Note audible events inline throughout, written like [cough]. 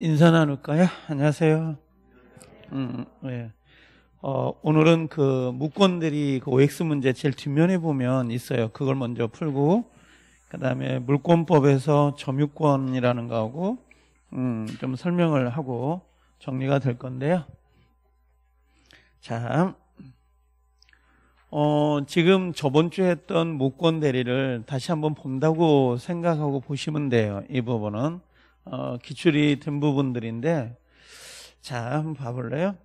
인사 나눌까요? 안녕하세요. 음, 예. 어, 오늘은 그무권들이그 OX 문제 제일 뒷면에 보면 있어요. 그걸 먼저 풀고, 그 다음에 물권법에서 점유권이라는 거하고, 음, 좀 설명을 하고 정리가 될 건데요. 자, 어, 지금 저번 주에 했던 무권 대리를 다시 한번 본다고 생각하고 보시면 돼요. 이 부분은. 어, 기출이 된 부분들인데 자 한번 봐볼래요?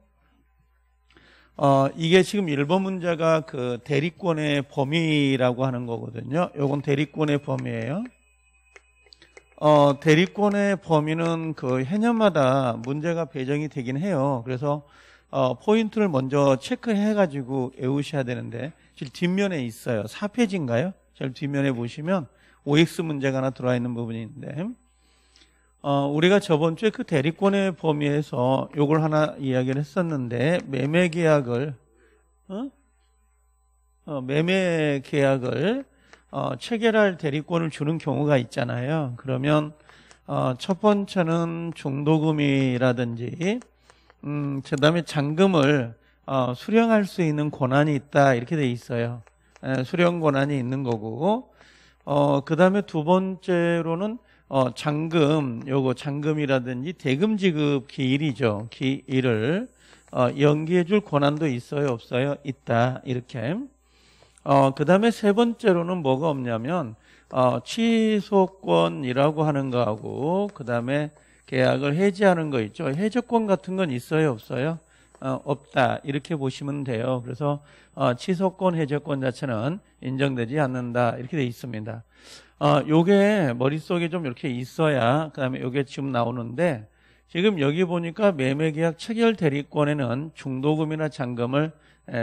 어, 이게 지금 1번 문제가 그 대리권의 범위라고 하는 거거든요. 요건 대리권의 범위예요. 어, 대리권의 범위는 그 해년마다 문제가 배정이 되긴 해요. 그래서 어, 포인트를 먼저 체크해가지고 외우셔야 되는데 제일 뒷면에 있어요. 4페이지인가요? 제일 뒷면에 보시면 OX 문제가 하나 들어와 있는 부분이 있는데 어, 우리가 저번 주에 그 대리권의 범위에서 요걸 하나 이야기를 했었는데 매매 계약을 어? 어, 매매 계약을 어, 체결할 대리권을 주는 경우가 있잖아요. 그러면 어, 첫 번째는 중도금이라든지 음, 그다음에 잔금을 어, 수령할 수 있는 권한이 있다 이렇게 돼 있어요. 에, 예, 수령 권한이 있는 거고 그 다음에 두 번째로는 어, 잔금, 요거 잔금이라든지 대금 지급 기일이죠. 기일을 어, 연기해 줄 권한도 있어요, 없어요? 있다. 이렇게. 어, 그다음에 세 번째로는 뭐가 없냐면 어, 취소권이라고 하는 거하고 그다음에 계약을 해지하는 거 있죠. 해제권 같은 건 있어요, 없어요? 어, 없다 이렇게 보시면 돼요. 그래서 어, 취소권 해제권 자체는 인정되지 않는다 이렇게 돼 있습니다. 어, 요게 머릿속에 좀 이렇게 있어야 그다음에 요게 지금 나오는데 지금 여기 보니까 매매계약 체결 대리권에는 중도금이나 잔금을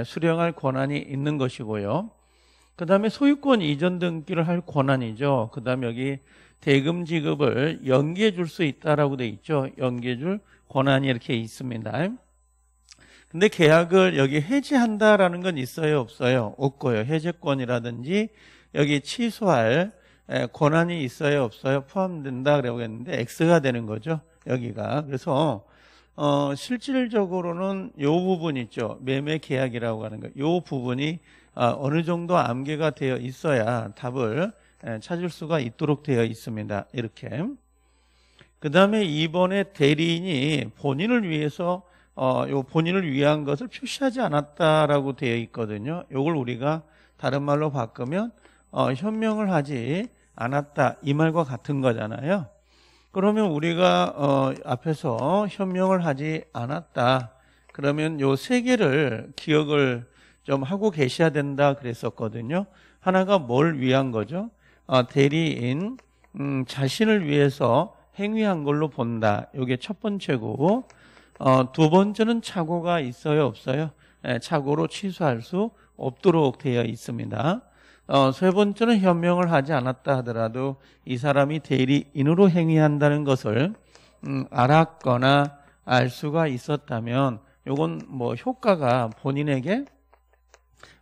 수령할 권한이 있는 것이고요. 그 다음에 소유권 이전 등기를 할 권한이죠. 그 다음에 여기 대금 지급을 연기해 줄 수 있다라고 돼 있죠. 연기해 줄 권한이 이렇게 있습니다. 근데 계약을 여기 해지한다라는 건 있어요, 없어요? 없고요. 해제권이라든지 여기 취소할 권한이 있어요 없어요 포함된다 그러고 했는데 X가 되는 거죠 여기가 그래서 어, 실질적으로는 요 부분 있죠 매매 계약이라고 하는 거 요 부분이 아, 어느 정도 암기가 되어 있어야 답을 찾을 수가 있도록 되어 있습니다 이렇게 그 다음에 이번에 대리인이 본인을 위해서 어, 요 본인을 위한 것을 표시하지 않았다라고 되어 있거든요. 요걸 우리가 다른 말로 바꾸면 어, 현명을 하지 않았다 이 말과 같은 거잖아요. 그러면 우리가 어, 앞에서 현명을 하지 않았다. 그러면 요 세 개를 기억을 좀 하고 계셔야 된다 그랬었거든요. 하나가 뭘 위한 거죠? 아, 대리인 음, 자신을 위해서 행위한 걸로 본다. 이게 첫 번째고 어, 두 번째는 착오가 있어요 없어요? 예, 착오로 취소할 수 없도록 되어 있습니다. 어, 세 번째는 현명을 하지 않았다 하더라도 이 사람이 대리인으로 행위한다는 것을 음, 알았거나 알 수가 있었다면 요건 뭐 효과가 본인에게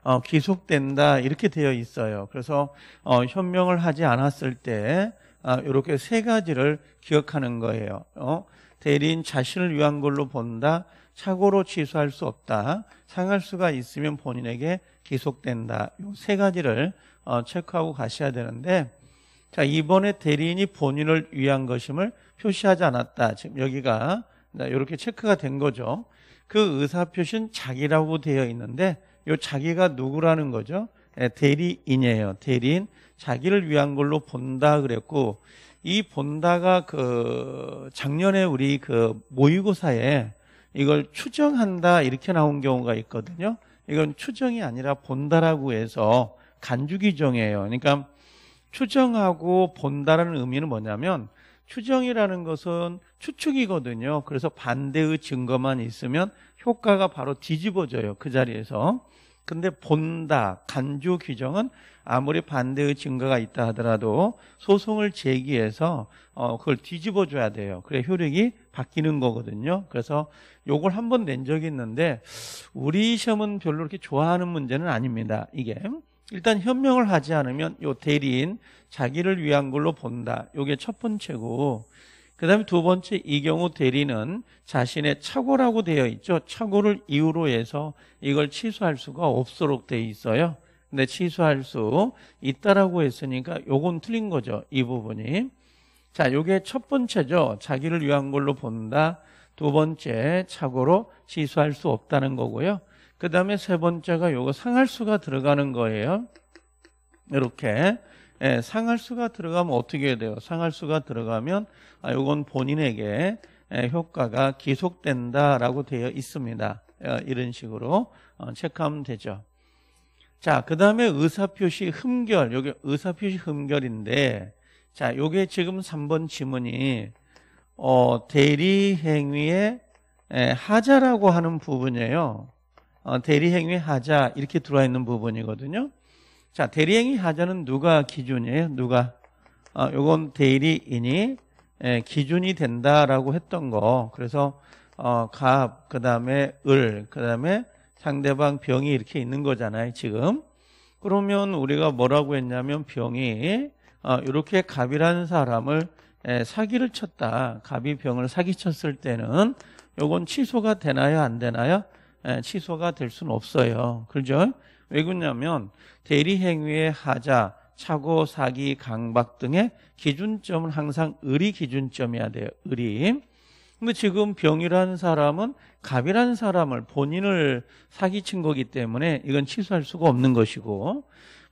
어, 기속된다 이렇게 되어 있어요. 그래서 어, 현명을 하지 않았을 때 아, 이렇게 세 가지를 기억하는 거예요. 어? 대리인 자신을 위한 걸로 본다. 착오로 취소할 수 없다. 상할 수가 있으면 본인에게 기속된다. 이세 가지를 어, 체크하고 가셔야 되는데 자 이번에 대리인이 본인을 위한 것임을 표시하지 않았다. 지금 여기가 이렇게 네, 체크가 된 거죠. 그 의사표시는 자기라고 되어 있는데 이 자기가 누구라는 거죠? 네, 대리인이에요. 대리인 자기를 위한 걸로 본다 그랬고 이 본다가 그 작년에 우리 그 모의고사에 이걸 추정한다 이렇게 나온 경우가 있거든요. 이건 추정이 아니라 본다라고 해서 간주기정이에요. 그러니까 추정하고 본다라는 의미는 뭐냐면 추정이라는 것은 추측이거든요. 그래서 반대의 증거만 있으면 효과가 바로 뒤집어져요. 그 자리에서. 근데 본다, 간주 규정은 아무리 반대의 증거가 있다 하더라도 소송을 제기해서 어, 그걸 뒤집어 줘야 돼요. 그래 효력이 바뀌는 거거든요. 그래서 요걸 한 번 낸 적이 있는데 우리 시험은 별로 그렇게 좋아하는 문제는 아닙니다. 이게 일단 현명을 하지 않으면 요 대리인 자기를 위한 걸로 본다. 요게 첫 번째고 그다음에 두 번째 이 경우 대리는 자신의 착오라고 되어 있죠. 착오를 이유로 해서 이걸 취소할 수가 없도록 되어 있어요. 근데 네, 취소할 수 있다라고 했으니까 요건 틀린 거죠. 이 부분이. 자, 요게 첫 번째죠. 자기를 위한 걸로 본다. 두 번째, 착오로 취소할 수 없다는 거고요. 그 다음에 세 번째가 요거 상할수가 들어가는 거예요. 이렇게. 예, 상할수가 들어가면 어떻게 해야 돼요? 상할수가 들어가면 아, 요건 본인에게 예, 효과가 계속된다라고 되어 있습니다. 예, 이런 식으로 어, 체크하면 되죠. 자, 그 다음에 의사표시 흠결. 여기 의사표시 흠결인데, 자, 요게 지금 3번 지문이, 어, 대리행위의 예, 하자라고 하는 부분이에요. 어, 대리행위 하자. 이렇게 들어와 있는 부분이거든요. 자, 대리행위 하자는 누가 기준이에요? 누가? 어, 요건 대리인이 예, 기준이 된다라고 했던 거. 그래서, 어, 갑, 그 다음에 을, 그 다음에 상대방 병이 이렇게 있는 거잖아요 지금 그러면 우리가 뭐라고 했냐면 병이 어, 이렇게 갑이라는 사람을 사기를 쳤다 갑이 병을 사기쳤을 때는 요건 취소가 되나요 안 되나요 취소가 될 수는 없어요 그죠 왜 그러냐면 대리행위의 하자 착오, 사기, 강박 등의 기준점은 항상 의리 기준점이야 돼요. 의리. 근데 지금 병이라는 사람은 갑이라는 사람을 본인을 사기친 거기 때문에 이건 취소할 수가 없는 것이고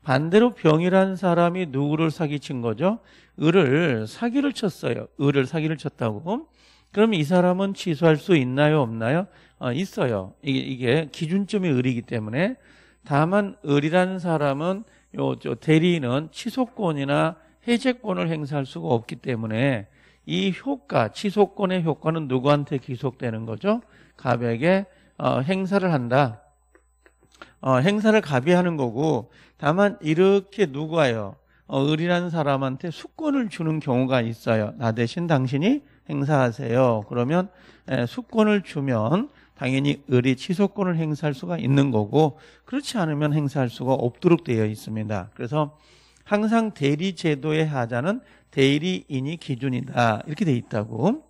반대로 병이라는 사람이 누구를 사기친 거죠? 을을 사기를 쳤어요. 을을 사기를 쳤다고. 그럼 이 사람은 취소할 수 있나요? 없나요? 어, 있어요. 이게, 이게 기준점이 을이기 때문에 다만 을이라는 사람은 요 대리인은 취소권이나 해제권을 행사할 수가 없기 때문에 이 효과, 취소권의 효과는 누구한테 귀속되는 거죠? 갑에게 어, 행사를 한다. 어, 행사를 가비 하는 거고 다만 이렇게 누구와요 어, 을이라는 사람한테 수권을 주는 경우가 있어요. 나 대신 당신이 행사하세요. 그러면 에, 수권을 주면 당연히 을이 취소권을 행사할 수가 있는 거고 그렇지 않으면 행사할 수가 없도록 되어 있습니다. 그래서 항상 대리 제도의 하자는 대리인이 기준이다. 이렇게 돼 있다고.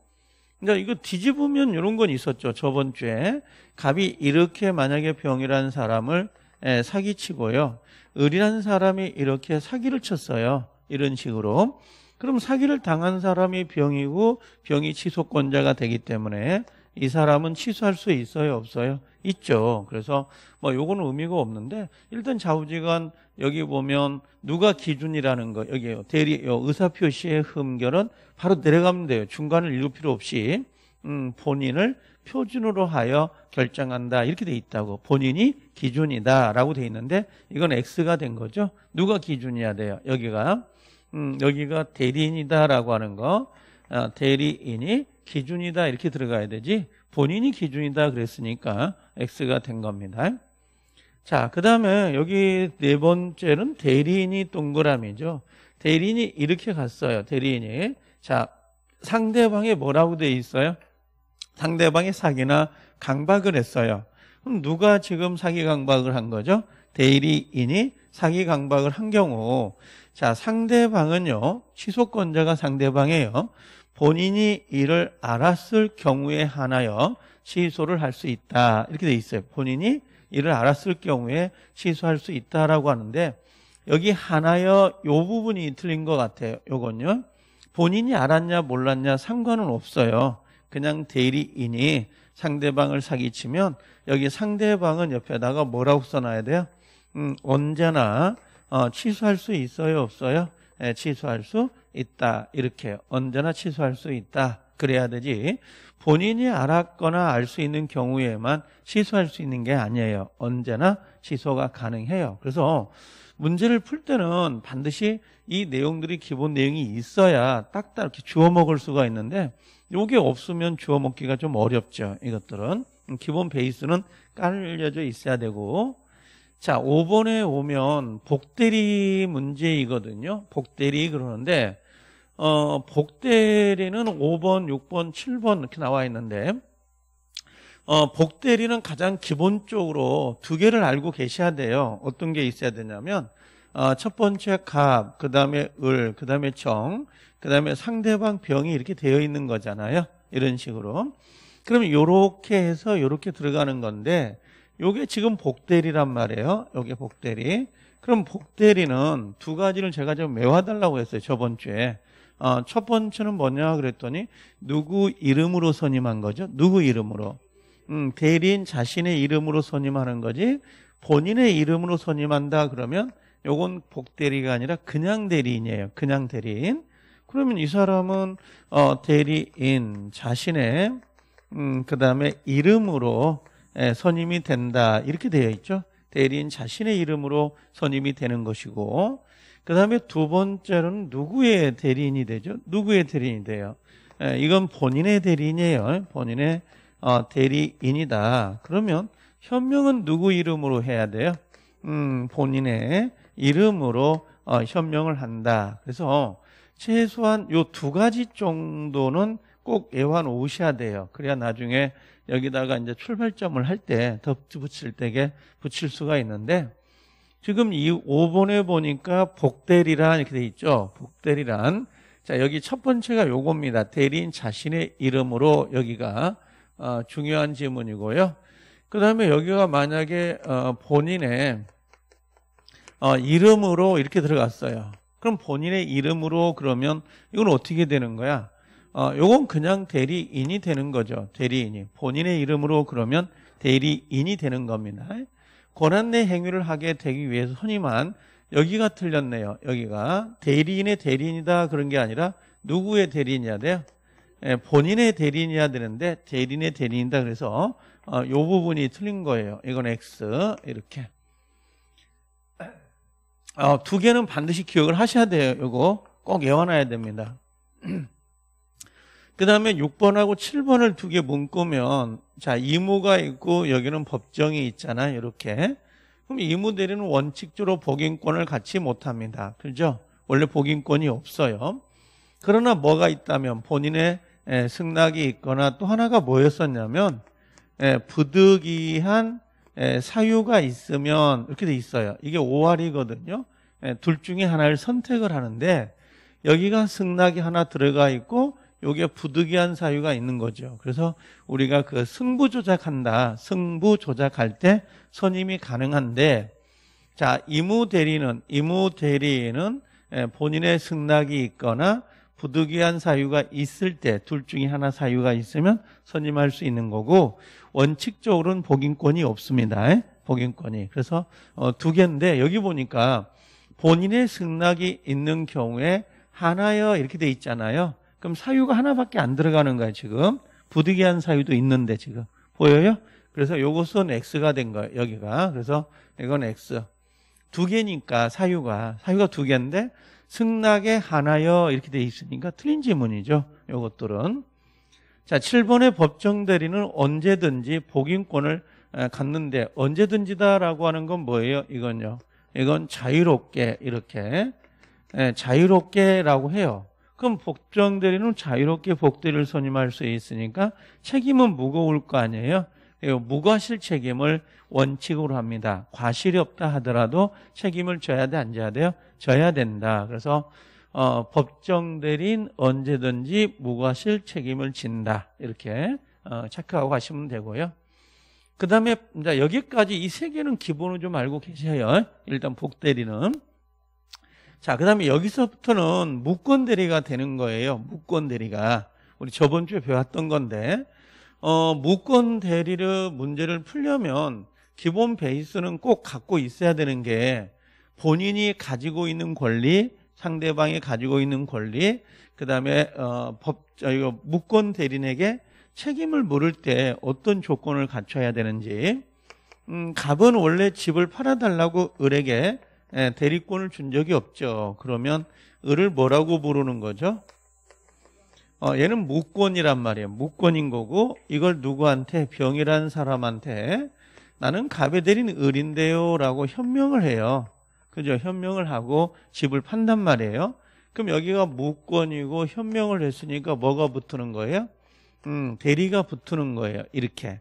그러니까 이거 뒤집으면 이런 건 있었죠. 저번 주에 갑이 이렇게 만약에 병이라는 사람을 에, 예, 사기치고요. 을이라는 사람이 이렇게 사기를 쳤어요. 이런 식으로. 그럼 사기를 당한 사람이 병이고 병이 취소권자가 되기 때문에 이 사람은 취소할 수 있어요 없어요? 있죠. 그래서 뭐 요거는 의미가 없는데 일단 좌우지간 여기 보면 누가 기준이라는 거 여기요 에 대리 의사 표시의 흠결은 바로 내려가면 돼요. 중간을 읽을 필요 없이 음, 본인을 표준으로 하여 결정한다 이렇게 돼 있다고 본인이 기준이다라고 돼 있는데 이건 X가 된 거죠. 누가 기준이야 돼요? 여기가 음, 여기가 대리인이다라고 하는 거. 어, 대리인이 기준이다 이렇게 들어가야 되지 본인이 기준이다 그랬으니까 X가 된 겁니다. 자, 그 다음에 여기 네 번째는 대리인이 동그라미죠. 대리인이 이렇게 갔어요. 대리인이. 자, 상대방이 뭐라고 돼 있어요? 상대방이 사기나 강박을 했어요. 그럼 누가 지금 사기 강박을 한 거죠? 대리인이 사기 강박을 한 경우 자 상대방은요 취소권자가 상대방이에요 본인이 이를 알았을 경우에 하나여 취소를 할 수 있다. 이렇게 돼 있어요. 본인이 이를 알았을 경우에 취소할 수 있다라고 하는데 여기 하나여 요 부분이 틀린 것 같아요. 요건요. 본인이 알았냐 몰랐냐 상관은 없어요. 그냥 대리인이 상대방을 사기치면 여기 상대방은 옆에다가 뭐라고 써놔야 돼요? 음, 언제나 어, 취소할 수 있어요 없어요? 예, 취소할 수 있다. 이렇게 언제나 취소할 수 있다. 그래야 되지. 본인이 알았거나 알 수 있는 경우에만 취소할 수 있는 게 아니에요. 언제나 취소가 가능해요. 그래서 문제를 풀 때는 반드시 이 내용들이 기본 내용이 있어야 딱딱 이렇게 주워 먹을 수가 있는데 이게 없으면 주워 먹기가 좀 어렵죠. 이것들은 기본 베이스는 깔려져 있어야 되고 자, 5번에 오면 복대리 문제이거든요. 복대리 그러는데 어, 복대리는 5번, 6번, 7번 이렇게 나와 있는데 어, 복대리는 가장 기본적으로 두 개를 알고 계셔야 돼요. 어떤 게 있어야 되냐면 어, 첫 번째 갑, 그 다음에 을, 그 다음에 정, 그 다음에 상대방 병이 이렇게 되어 있는 거잖아요. 이런 식으로. 그러면 요렇게 해서 이렇게 들어가는 건데 요게 지금 복대리란 말이에요. 요게 복대리. 그럼 복대리는 두 가지를 제가 좀 외워달라고 했어요. 저번 주에. 어, 첫 번째는 뭐냐 그랬더니 누구 이름으로 선임한 거죠? 누구 이름으로? 음, 대리인 자신의 이름으로 선임하는 거지 본인의 이름으로 선임한다 그러면 요건 복대리가 아니라 그냥 대리인이에요. 그냥 대리인. 그러면 이 사람은 어, 대리인 자신의 음, 그 다음에 이름으로 예, 선임이 된다 이렇게 되어 있죠. 대리인 자신의 이름으로 선임이 되는 것이고 그 다음에 두 번째로는 누구의 대리인이 되죠? 누구의 대리인이 돼요? 예, 이건 본인의 대리인이에요. 본인의 어, 대리인이다. 그러면 현명은 누구 이름으로 해야 돼요? 음, 본인의 이름으로 어, 현명을 한다. 그래서 최소한 요 두 가지 정도는 꼭 애환 오셔야 돼요. 그래야 나중에 여기다가 이제 출발점을 할 때 덧붙일 때게 붙일 수가 있는데 지금 이 5번에 보니까 복대리란 이렇게 돼 있죠. 복대리란. 자, 여기 첫 번째가 요겁니다. 대리인 자신의 이름으로 여기가 어, 중요한 질문이고요. 그 다음에 여기가 만약에 어, 본인의 어, 이름으로 이렇게 들어갔어요. 그럼 본인의 이름으로 그러면 이건 어떻게 되는 거야? 어, 요건 그냥 대리인이 되는 거죠. 대리인이. 본인의 이름으로 그러면 대리인이 되는 겁니다. 권한내 행위를 하게 되기 위해서 선임한 여기가 틀렸네요. 여기가 대리인의 대리인이다 그런 게 아니라 누구의 대리인이야 돼요? 예, 본인의 대리인이야 되는데 대리인의 대리인이다 그래서 이 어, 부분이 틀린 거예요. 이건 X 이렇게 어, 두 개는 반드시 기억을 하셔야 돼요. 이거 꼭 외워놔야 됩니다. [clears throat] 그 다음에 6번하고 7번을 두 개 묶으면 자 이무가 있고 여기는 법정이 있잖아 이렇게 그럼 이무 대리는 원칙적으로 복인권을 갖지 못합니다 그죠? 원래 복인권이 없어요 그러나 뭐가 있다면 본인의 승낙이 있거나 또 하나가 뭐였었냐면 부득이한 사유가 있으면 이렇게 돼 있어요 이게 5할이거든요 둘 중에 하나를 선택을 하는데 여기가 승낙이 하나 들어가 있고 여기에 부득이한 사유가 있는 거죠. 그래서 우리가 그 승부 조작한다, 승부 조작할 때 선임이 가능한데, 자 이무 대리는 이무 대리는 예, 본인의 승낙이 있거나 부득이한 사유가 있을 때 둘 중에 하나 사유가 있으면 선임할 수 있는 거고 원칙적으로는 복인권이 없습니다. 예? 복인권이 그래서 어, 두 개인데 여기 보니까 본인의 승낙이 있는 경우에 하나여 이렇게 돼 있잖아요. 그럼 사유가 하나밖에 안 들어가는 거야 지금 부득이한 사유도 있는데 지금 보여요? 그래서 요것은 x가 된 거예요 여기가 그래서 이건 x 두 개니까 사유가 사유가 두 개인데 승낙에 하나여 이렇게 돼 있으니까 틀린 지문이죠 요것들은 자 7번의 법정 대리는 언제든지 복인권을 갔는데 언제든지다라고 하는 건 뭐예요? 이건요. 이건 자유롭게 이렇게 자유롭게라고 해요. 그럼 복정 대리는 자유롭게 복대를 선임할 수 있으니까 책임은 무거울 거 아니에요. 예, 무과실 책임을 원칙으로 합니다. 과실이 없다 하더라도 책임을 져야 돼, 안 져야 돼요? 져야 된다. 그래서 어, 법정 대리인 언제든지 무과실 책임을 진다. 이렇게 어, 체크하고 가시면 되고요. 그 다음에 여기까지 이 세 개는 기본으로 좀 알고 계세요. 일단 복대리는. 자, 그 다음에 여기서부터는 무권 대리가 되는 거예요. 무권 대리가. 우리 저번 주에 배웠던 건데, 어, 무권 대리를 문제를 풀려면 기본 베이스는 꼭 갖고 있어야 되는 게 본인이 가지고 있는 권리, 상대방이 가지고 있는 권리, 그 다음에 어, 법, 이거 무권 대리인에게 책임을 물을 때 어떤 조건을 갖춰야 되는지, 음, 갑은 원래 집을 팔아달라고 을에게 예, 대리권을 준 적이 없죠. 그러면 을을 뭐라고 부르는 거죠? 어, 얘는 무권이란 말이에요. 무권인 거고 이걸 누구한테 병이란 사람한테 나는 갑에 대린 을인데요 라고 현명을 해요. 그죠? 현명을 하고 집을 판단 말이에요. 그럼 여기가 무권이고 현명을 했으니까 뭐가 붙는 거예요? 음, 대리가 붙는 거예요. 이렇게.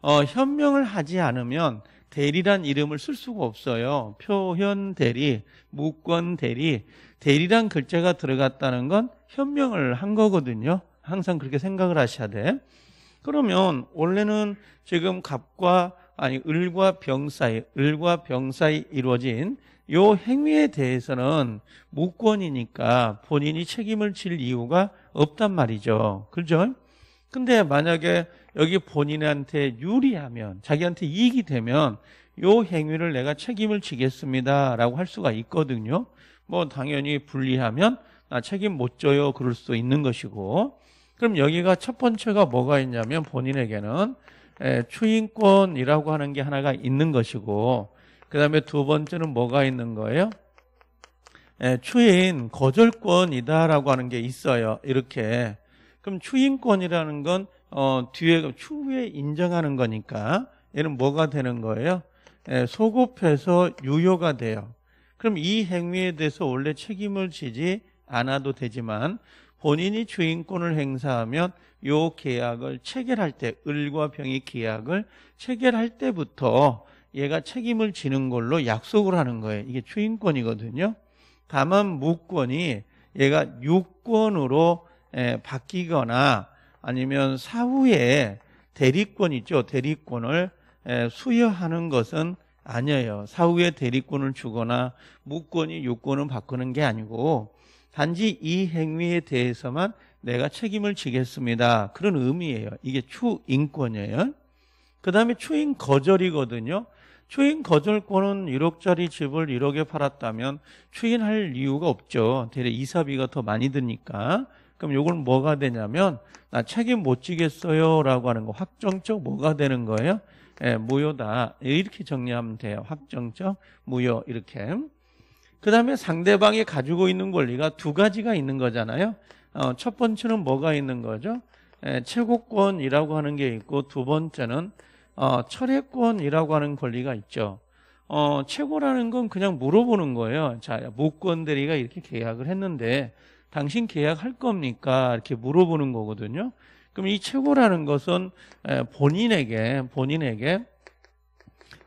어, 현명을 하지 않으면 대리란 이름을 쓸 수가 없어요. 표현 대리, 무권 대리, 대리란 글자가 들어갔다는 건 현명을 한 거거든요. 항상 그렇게 생각을 하셔야 돼. 그러면 원래는 지금 갑과 아니 을과 병 사이, 을과 병 사이 이루어진 요 행위에 대해서는 무권이니까 본인이 책임을 질 이유가 없단 말이죠. 그죠? 근데 만약에 여기 본인한테 유리하면 자기한테 이익이 되면 요 행위를 내가 책임을 지겠습니다라고 할 수가 있거든요. 뭐 당연히 불리하면 나 책임 못 져요 그럴 수도 있는 것이고 그럼 여기가 첫 번째가 뭐가 있냐면 본인에게는 추인권이라고 하는 게 하나가 있는 것이고 그 다음에 두 번째는 뭐가 있는 거예요? 추인 거절권이다라고 하는 게 있어요 이렇게 그럼 추인권이라는 건 어, 뒤에 추후에 인정하는 거니까 얘는 뭐가 되는 거예요? 예, 소급해서 유효가 돼요. 그럼 이 행위에 대해서 원래 책임을 지지 않아도 되지만 본인이 주인권을 행사하면 요 계약을 체결할 때 을과 병이 계약을 체결할 때부터 얘가 책임을 지는 걸로 약속을 하는 거예요. 이게 주인권이거든요. 다만 무권이 얘가 유권으로 예, 바뀌거나 아니면 사후에 대리권 있죠. 대리권을 수여하는 것은 아니에요. 사후에 대리권을 주거나 무권이 요건을 바꾸는 게 아니고 단지 이 행위에 대해서만 내가 책임을 지겠습니다. 그런 의미예요. 이게 추인권이에요. 그 다음에 추인 거절이거든요. 추인 거절권은 1억짜리 집을 1억에 팔았다면 추인할 이유가 없죠. 대략 이사비가 더 많이 드니까. 그럼 이건 뭐가 되냐면 나 책임 못 지겠어요 라고 하는 거 확정적 뭐가 되는 거예요? 예, 무효다 이렇게 정리하면 돼요 확정적 무효 이렇게 그 다음에 상대방이 가지고 있는 권리가 두 가지가 있는 거잖아요 어, 첫 번째는 뭐가 있는 거죠? 예, 최고권이라고 하는 게 있고 두 번째는 어, 철회권이라고 하는 권리가 있죠 어, 최고라는 건 그냥 물어보는 거예요 자, 무권 대리가 이렇게 계약을 했는데 당신 계약할 겁니까? 이렇게 물어보는 거거든요. 그럼 이 최고라는 것은 본인에게 본인에게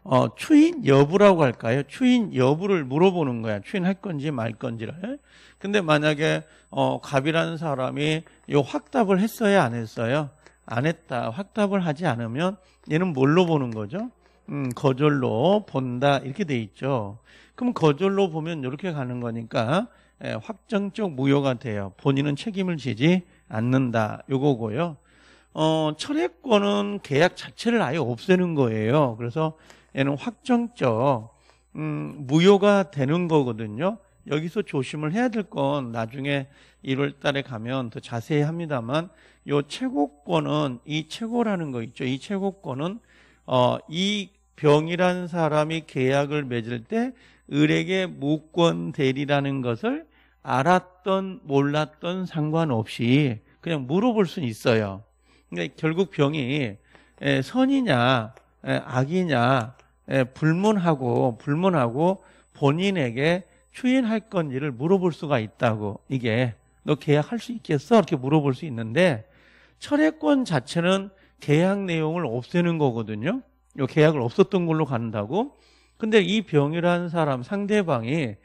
어, 추인 여부라고 할까요? 추인 여부를 물어보는 거야. 추인할 건지 말 건지를. 근데 만약에 어, 갑이라는 사람이 요 확답을 했어야 안 했어요? 안 했다. 확답을 하지 않으면 얘는 뭘로 보는 거죠? 음, 거절로 본다 이렇게 돼 있죠. 그럼 거절로 보면 이렇게 가는 거니까 예, 확정적 무효가 돼요. 본인은 책임을 지지 않는다. 요거고요. 어, 철회권은 계약 자체를 아예 없애는 거예요. 그래서 얘는 확정적 음, 무효가 되는 거거든요. 여기서 조심을 해야 될 건 나중에 1월 달에 가면 더 자세히 합니다만 요 최고권은 이 최고라는 거 있죠. 이 최고권은 어, 이 병이란 사람이 계약을 맺을 때 을에게 무권 대리라는 것을 알았던 몰랐던 상관없이 그냥 물어볼 수는 있어요. 그러니까 결국 병이 선이냐 악이냐 불문하고 불문하고 본인에게 추인할 건지를 물어볼 수가 있다고 이게 너 계약할 수 있겠어? 이렇게 물어볼 수 있는데 철회권 자체는 계약 내용을 없애는 거거든요. 요 계약을 없었던 걸로 간다고 근데 이 병이라는 사람 상대방이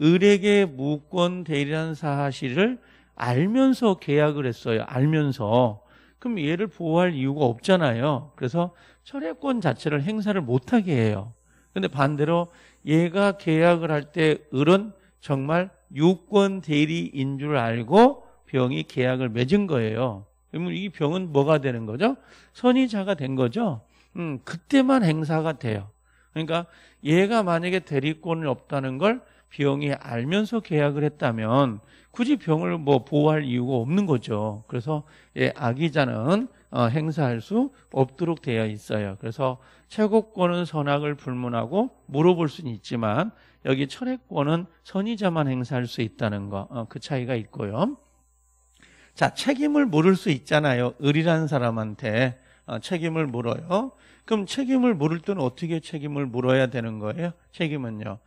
을에게 무권 대리라는 사실을 알면서 계약을 했어요. 알면서. 그럼 얘를 보호할 이유가 없잖아요. 그래서 철회권 자체를 행사를 못하게 해요. 근데 반대로 얘가 계약을 할 때 을은 정말 유권 대리인 줄 알고 병이 계약을 맺은 거예요. 그러면 이 병은 뭐가 되는 거죠? 선의자가 된 거죠? 음, 그때만 행사가 돼요. 그러니까 얘가 만약에 대리권이 없다는 걸 병이 알면서 계약을 했다면 굳이 병을 뭐 보호할 이유가 없는 거죠. 그래서 예, 악의자는 어, 행사할 수 없도록 되어 있어요. 그래서 최고권은 선악을 불문하고 물어볼 수는 있지만 여기 철회권은 선의자만 행사할 수 있다는 거. 어, 그 차이가 있고요. 자, 책임을 물을 수 있잖아요. 을이라는 사람한테. 어, 책임을 물어요. 그럼 책임을 물을 때는 어떻게 책임을 물어야 되는 거예요? 책임은요.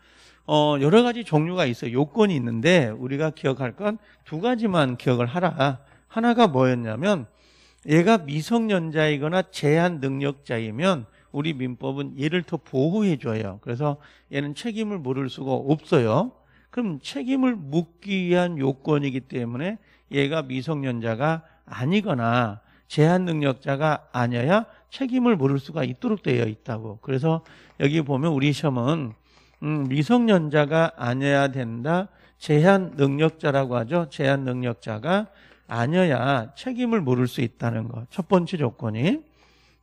어, 여러 가지 종류가 있어요. 요건이 있는데 우리가 기억할 건 두 가지만 기억을 하라. 하나가 뭐였냐면 얘가 미성년자이거나 제한 능력자이면 우리 민법은 얘를 더 보호해 줘요. 그래서 얘는 책임을 물을 수가 없어요. 그럼 책임을 묻기 위한 요건이기 때문에 얘가 미성년자가 아니거나 제한 능력자가 아니어야 책임을 물을 수가 있도록 되어 있다고. 그래서 여기 보면 우리 시험은 음, 미성년자가 아니어야 된다. 제한 능력자라고 하죠. 제한 능력자가 아니어야 책임을 물을 수 있다는 거. 첫 번째 조건이.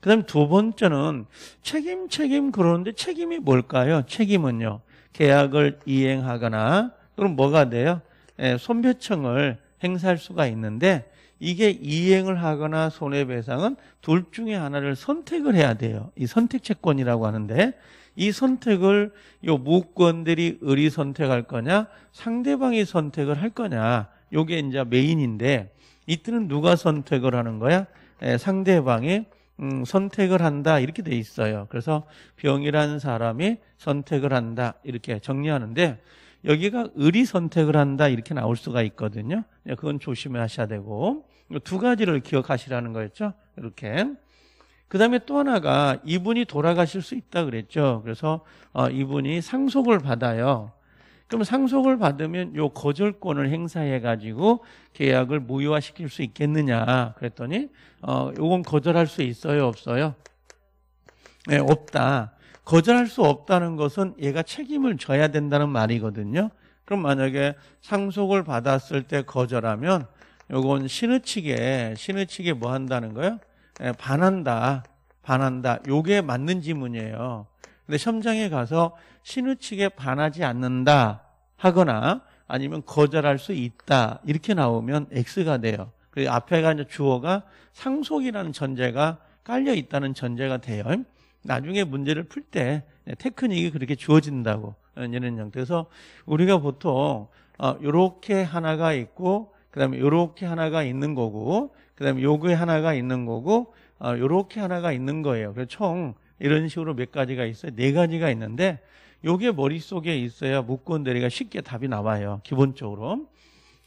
그 다음 두 번째는 책임, 책임 그러는데 책임이 뭘까요? 책임은요. 계약을 이행하거나 또는 뭐가 돼요? 예, 손배청을 행사할 수가 있는데 이게 이행을 하거나 손해배상은 둘 중에 하나를 선택을 해야 돼요. 이 선택채권이라고 하는데 이 선택을 요 무권들이 을이 선택할 거냐 상대방이 선택을 할 거냐 요게 이제 메인인데 이때는 누가 선택을 하는 거야? 에, 예, 상대방이 음, 선택을 한다 이렇게 돼 있어요. 그래서 병이라는 사람이 선택을 한다 이렇게 정리하는데 여기가 의리 선택을 한다 이렇게 나올 수가 있거든요. 예, 그건 조심하셔야 되고 두 가지를 기억하시라는 거였죠. 이렇게. 그 다음에 또 하나가 이분이 돌아가실 수 있다 그랬죠. 그래서 어, 이분이 상속을 받아요. 그럼 상속을 받으면 요 거절권을 행사해 가지고 계약을 무효화 시킬 수 있겠느냐 그랬더니 어 요건 거절할 수 있어요 없어요? 네 없다. 거절할 수 없다는 것은 얘가 책임을 져야 된다는 말이거든요. 그럼 만약에 상속을 받았을 때 거절하면 요건 신의칙에신의칙에뭐 한다는 거예요? 예, 반한다. 반한다. 요게 맞는 지문이에요. 근데 시험장에 가서 신의칙에 반하지 않는다 하거나 아니면 거절할 수 있다 이렇게 나오면 X가 돼요. 그리고 앞에가 이제 주어가 상속이라는 전제가 깔려 있다는 전제가 돼요. 나중에 문제를 풀때 예, 테크닉이 그렇게 주어진다고 이런 어, 형태에서 우리가 보통 이렇게 어, 하나가 있고 그다음에 이렇게 하나가 있는 거고 그다음에 요게 하나가 있는 거고 이렇게 어, 하나가 있는 거예요. 그래서 총 이런 식으로 몇 가지가 있어요. 네 가지가 있는데 요게 머릿속에 있어야 묵권 대리가 쉽게 답이 나와요. 기본적으로.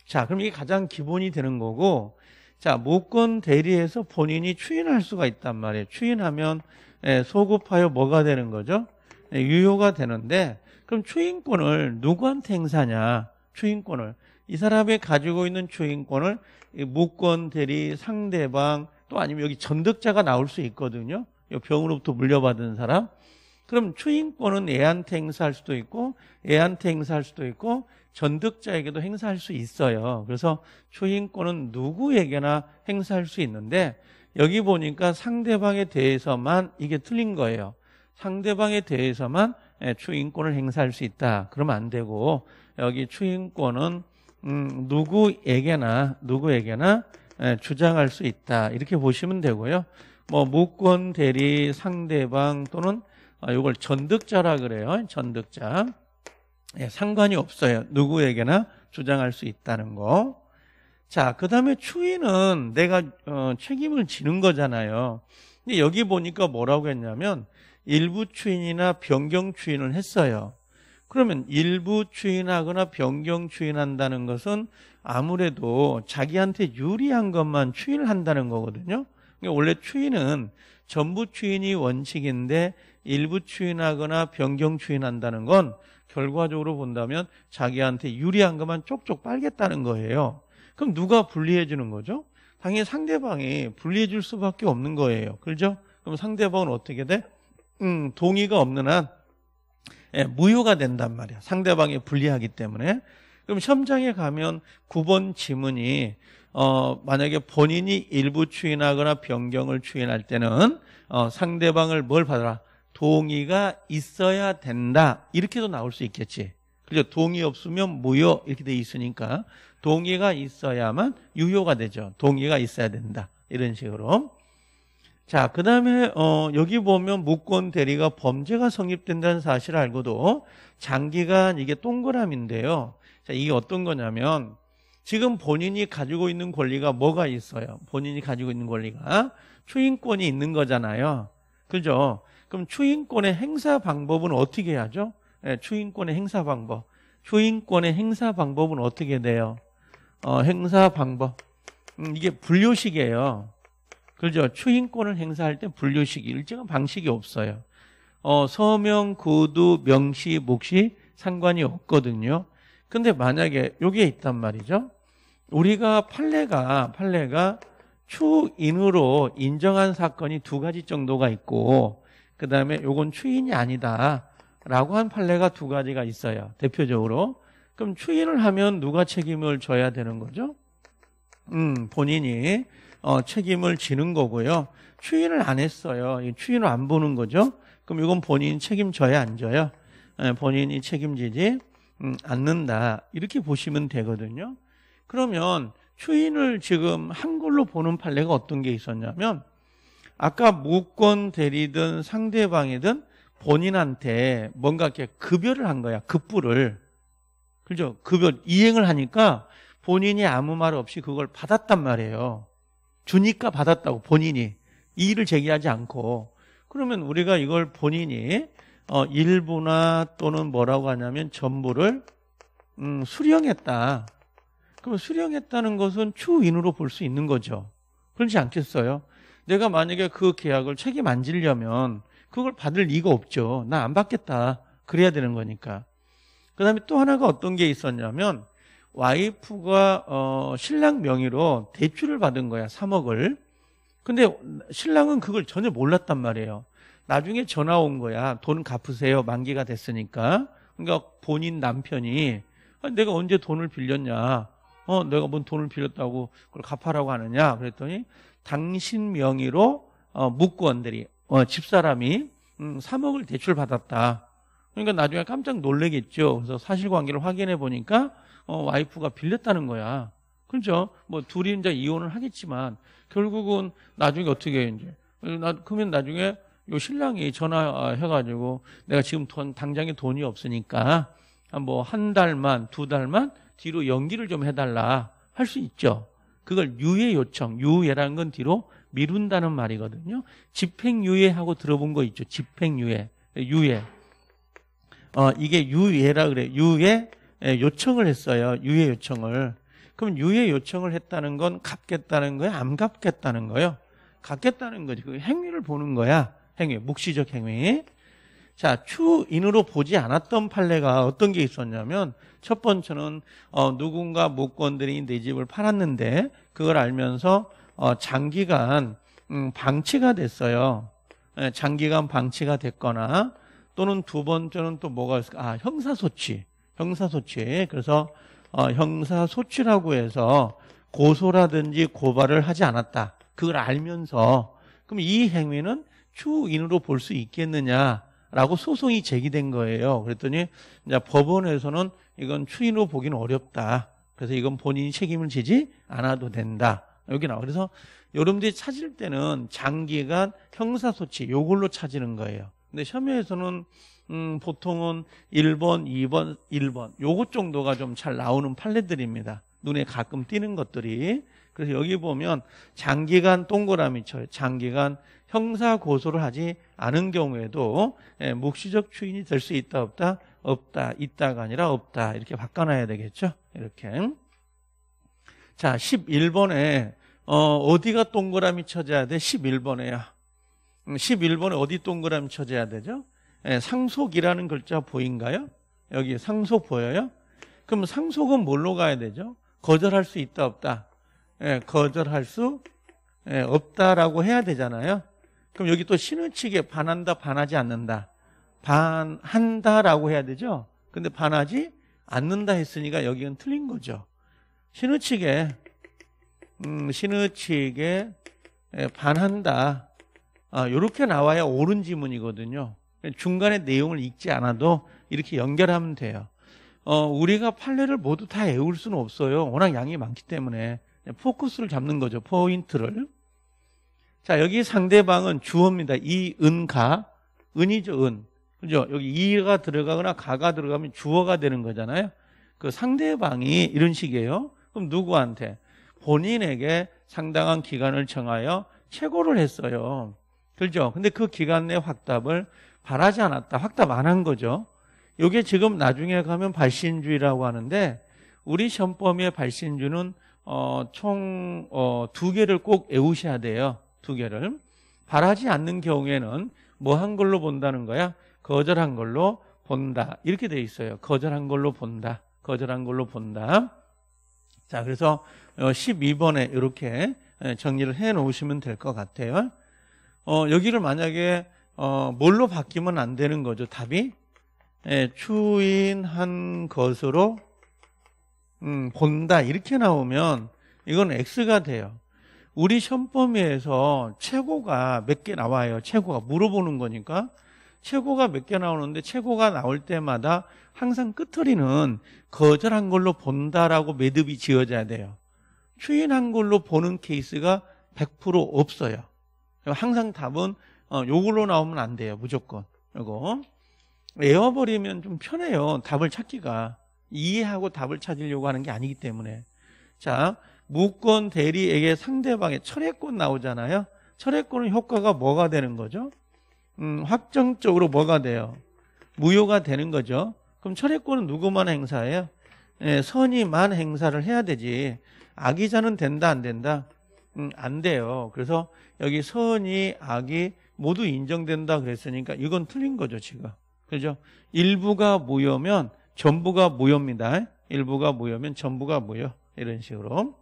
자, 그럼 이게 가장 기본이 되는 거고 자, 묵권 대리에서 본인이 추인할 수가 있단 말이에요. 추인하면 예, 소급하여 뭐가 되는 거죠? 예, 유효가 되는데 그럼 추인권을 누구한테 행사냐? 추인권을 이 사람이 가지고 있는 추인권을 무권 대리 상대방 또 아니면 여기 전득자가 나올 수 있거든요. 병으로부터 물려받은 사람. 그럼 추인권은 애한테 행사할 수도 있고 애한테 행사할 수도 있고 전득자에게도 행사할 수 있어요. 그래서 추인권은 누구에게나 행사할 수 있는데 여기 보니까 상대방에 대해서만 이게 틀린 거예요. 상대방에 대해서만 예, 추인권을 행사할 수 있다. 그러면 안 되고 여기 추인권은 음, 누구에게나 누구에게나 예, 주장할 수 있다. 이렇게 보시면 되고요. 뭐 무권 대리 상대방 또는 이걸 어, 전득자라 그래요. 전득자. 예, 상관이 없어요. 누구에게나 주장할 수 있다는 거. 자, 그 다음에 추위는 내가 어, 책임을 지는 거잖아요. 근데 여기 보니까 뭐라고 했냐면 일부 추인이나 변경 추인을 했어요. 그러면 일부 추인하거나 변경 추인한다는 것은 아무래도 자기한테 유리한 것만 추인을 한다는 거거든요. 그러니까 원래 추인은 전부 추인이 원칙인데 일부 추인하거나 변경 추인한다는 건 결과적으로 본다면 자기한테 유리한 것만 쪽쪽 빨겠다는 거예요. 그럼 누가 분리해 주는 거죠? 당연히 상대방이 분리해 줄 수밖에 없는 거예요. 그렇죠? 그럼 상대방은 어떻게 돼? 음, 동의가 없는 한 예, 무효가 된단 말이야. 상대방이 불리하기 때문에. 그럼 시험장에 가면 9번 지문이 어, 만약에 본인이 일부 추인하거나 변경을 추인할 때는 어, 상대방을 뭘 받아라? 동의가 있어야 된다. 이렇게도 나올 수 있겠지. 그죠 동의 없으면 무효 이렇게 돼 있으니까 동의가 있어야만 유효가 되죠. 동의가 있어야 된다. 이런 식으로. 자, 그 다음에 어, 여기 보면 무권 대리가 범죄가 성립된다는 사실을 알고도 장기간 이게 동그라미인데요. 자, 이게 어떤 거냐면 지금 본인이 가지고 있는 권리가 뭐가 있어요? 본인이 가지고 있는 권리가 추인권이 있는 거잖아요. 그죠? 그럼 추인권의 행사 방법은 어떻게 해야죠? 예, 추인권의 행사 방법. 추인권의 행사 방법은 어떻게 돼요? 어, 행사 방법. 음, 이게 분류식이에요. 그죠? 추인권을 행사할 때 분류식 일정한 방식이 없어요. 어, 서명, 구두, 명시, 몫이 상관이 없거든요. 근데 만약에 여기에 있단 말이죠. 우리가 판례가 판례가 추인으로 인정한 사건이 두 가지 정도가 있고 그다음에 요건 추인이 아니다. 라고 한 판례가 두 가지가 있어요. 대표적으로. 그럼 추인을 하면 누가 책임을 져야 되는 거죠? 음, 본인이 어, 책임을 지는 거고요. 추인을 안 했어요. 추인을 안 보는 거죠. 그럼 이건 본인 책임져야 안 져요? 네, 본인이 책임지지 음, 않는다. 이렇게 보시면 되거든요. 그러면 추인을 지금 한 걸로 보는 판례가 어떤 게 있었냐면 아까 무권 대리든 상대방이든 본인한테 뭔가 이렇게 급여를 한 거야. 급부를. 그죠? 급여 이행을 하니까 본인이 아무 말 없이 그걸 받았단 말이에요. 주니까 받았다고 본인이 이의를 제기하지 않고 그러면 우리가 이걸 본인이 어, 일부나 또는 뭐라고 하냐면 전부를 음, 수령했다. 그럼 수령했다는 것은 추인으로 볼 수 있는 거죠. 그렇지 않겠어요? 내가 만약에 그 계약을 책임 안 지려면 그걸 받을 리가 없죠. 나 안 받겠다. 그래야 되는 거니까. 그 다음에 또 하나가 어떤 게 있었냐면 와이프가 어, 신랑 명의로 대출을 받은 거야. 3억을. 근데 신랑은 그걸 전혀 몰랐단 말이에요. 나중에 전화 온 거야. 돈 갚으세요. 만기가 됐으니까. 그러니까 본인 남편이 아, 내가 언제 돈을 빌렸냐. 어, 내가 뭔 돈을 빌렸다고 그걸 갚아라고 하느냐. 그랬더니 당신 명의로 어, 무권들이 어, 집사람이 음, 3억을 대출받았다. 그러니까 나중에 깜짝 놀래겠죠. 그래서 사실관계를 확인해 보니까 어, 와이프가 빌렸다는 거야. 그렇죠? 뭐 둘이 이제 이혼을 하겠지만 결국은 나중에 어떻게 이제 나, 그러면 나중에 요 신랑이 전화해가지고 내가 지금 돈 당장에 돈이 없으니까 뭐한 뭐 달만 두 달만 뒤로 연기를 좀 해달라 할 수 있죠. 그걸 유예 요청, 유예라는 건 뒤로 미룬다는 말이거든요. 집행유예하고 들어본 거 있죠. 집행유예, 유예. 어, 이게 유예라 그래. 유예 예, 요청을 했어요. 유예 요청을. 그럼 유예 요청을 했다는 건 갚겠다는 거예요안 갚겠다는 거요? 예 갚겠다는 거지. 그 행위를 보는 거야. 행위, 묵시적 행위. 자, 추인으로 보지 않았던 판례가 어떤 게 있었냐면 첫 번째는 어, 누군가 목권들이내 집을 팔았는데 그걸 알면서 어, 장기간 음, 방치가 됐어요. 예, 장기간 방치가 됐거나 또는 두 번째는 또 뭐가 있을까? 아, 형사소치. 형사소치. 그래서 어, 형사소치라고 해서 고소라든지 고발을 하지 않았다. 그걸 알면서 그럼 이 행위는 추인으로 볼 수 있겠느냐라고 소송이 제기된 거예요. 그랬더니 이제 법원에서는 이건 추인으로 보기는 어렵다. 그래서 이건 본인이 책임을 지지 않아도 된다. 여기 나와. 그래서 여러분들이 찾을 때는 장기간 형사소치 요걸로 찾으는 거예요. 근데 셔미에서는 음, 보통은 1번, 2번, 1번 요것 정도가 좀 잘 나오는 판례들입니다. 눈에 가끔 띄는 것들이. 그래서 여기 보면 장기간 동그라미 쳐요. 장기간 형사 고소를 하지 않은 경우에도 예, 묵시적 추인이 될 수 있다 없다 없다 있다가 아니라 없다 이렇게 바꿔놔야 되겠죠. 이렇게. 자, 11번에 어, 어디가 동그라미 쳐져야 돼? 11번에야. 11번에 음, 어디 동그라미 쳐져야 되죠? 예, 상속이라는 글자 보인가요? 여기 상속 보여요? 그럼 상속은 뭘로 가야 되죠? 거절할 수 있다 없다. 예, 거절할 수 예, 없다라고 해야 되잖아요. 그럼 여기 또 신우측에 반한다 반하지 않는다. 반한다라고 해야 되죠. 근데 반하지 않는다 했으니까 여기는 틀린 거죠. 신우측에 음, 신의칙에 예, 반한다. 아, 이렇게 나와야 옳은 지문이거든요. 중간에 내용을 읽지 않아도 이렇게 연결하면 돼요. 어, 우리가 판례를 모두 다 외울 수는 없어요. 워낙 양이 많기 때문에 예, 포커스를 잡는 거죠. 포인트를. 자, 여기 상대방은 주어입니다. 이, 은, 가. 은이죠, 은. 그죠? 여기 이가 들어가거나 가가 들어가면 주어가 되는 거잖아요. 그 상대방이 이런 식이에요. 그럼 누구한테? 본인에게 상당한 기간을 정하여 최고를 했어요. 그죠? 근데 그 기간 내 확답을 바라지 않았다. 확답 안 한 거죠. 이게 지금 나중에 가면 발신주의라고 하는데 우리 시험범위의 발신주는 어, 총두 어, 개를 꼭 외우셔야 돼요. 두 개를. 바라지 않는 경우에는 뭐 한 걸로 본다는 거야? 거절한 걸로 본다. 이렇게 돼 있어요. 거절한 걸로 본다. 거절한 걸로 본다. 자, 그래서 12번에 어, 이렇게 예, 정리를 해 놓으시면 될 것 같아요. 어, 여기를 만약에 어, 뭘로 바뀌면 안 되는 거죠. 답이 예, 추인한 것으로 음, 본다 이렇게 나오면 이건 x가 돼요. 우리 시험 범위에서 최고가 몇 개 나와요. 최고가 물어보는 거니까 최고가 몇 개 나오는데 최고가 나올 때마다 항상 끝터리는 거절한 걸로 본다라고 매듭이 지어져야 돼요. 추인한 걸로 보는 케이스가 100% 없어요. 항상 답은 어, 요걸로 나오면 안 돼요. 무조건. 그거고 외워버리면 좀 편해요. 답을 찾기가. 이해하고 답을 찾으려고 하는 게 아니기 때문에. 자, 무권 대리에게 상대방의 철회권 나오잖아요. 철회권은 효과가 뭐가 되는 거죠? 음, 확정적으로 뭐가 돼요? 무효가 되는 거죠. 그럼 철회권은 누구만 행사해요? 예, 선의만 행사를 해야 되지. 악의자는 된다 안 된다? 음, 안 돼요. 그래서 여기 선의, 악의 모두 인정된다 그랬으니까 이건 틀린 거죠, 지금. 그죠? 일부가 무효면 전부가 무효입니다. 일부가 무효면 전부가 무효. 이런 식으로.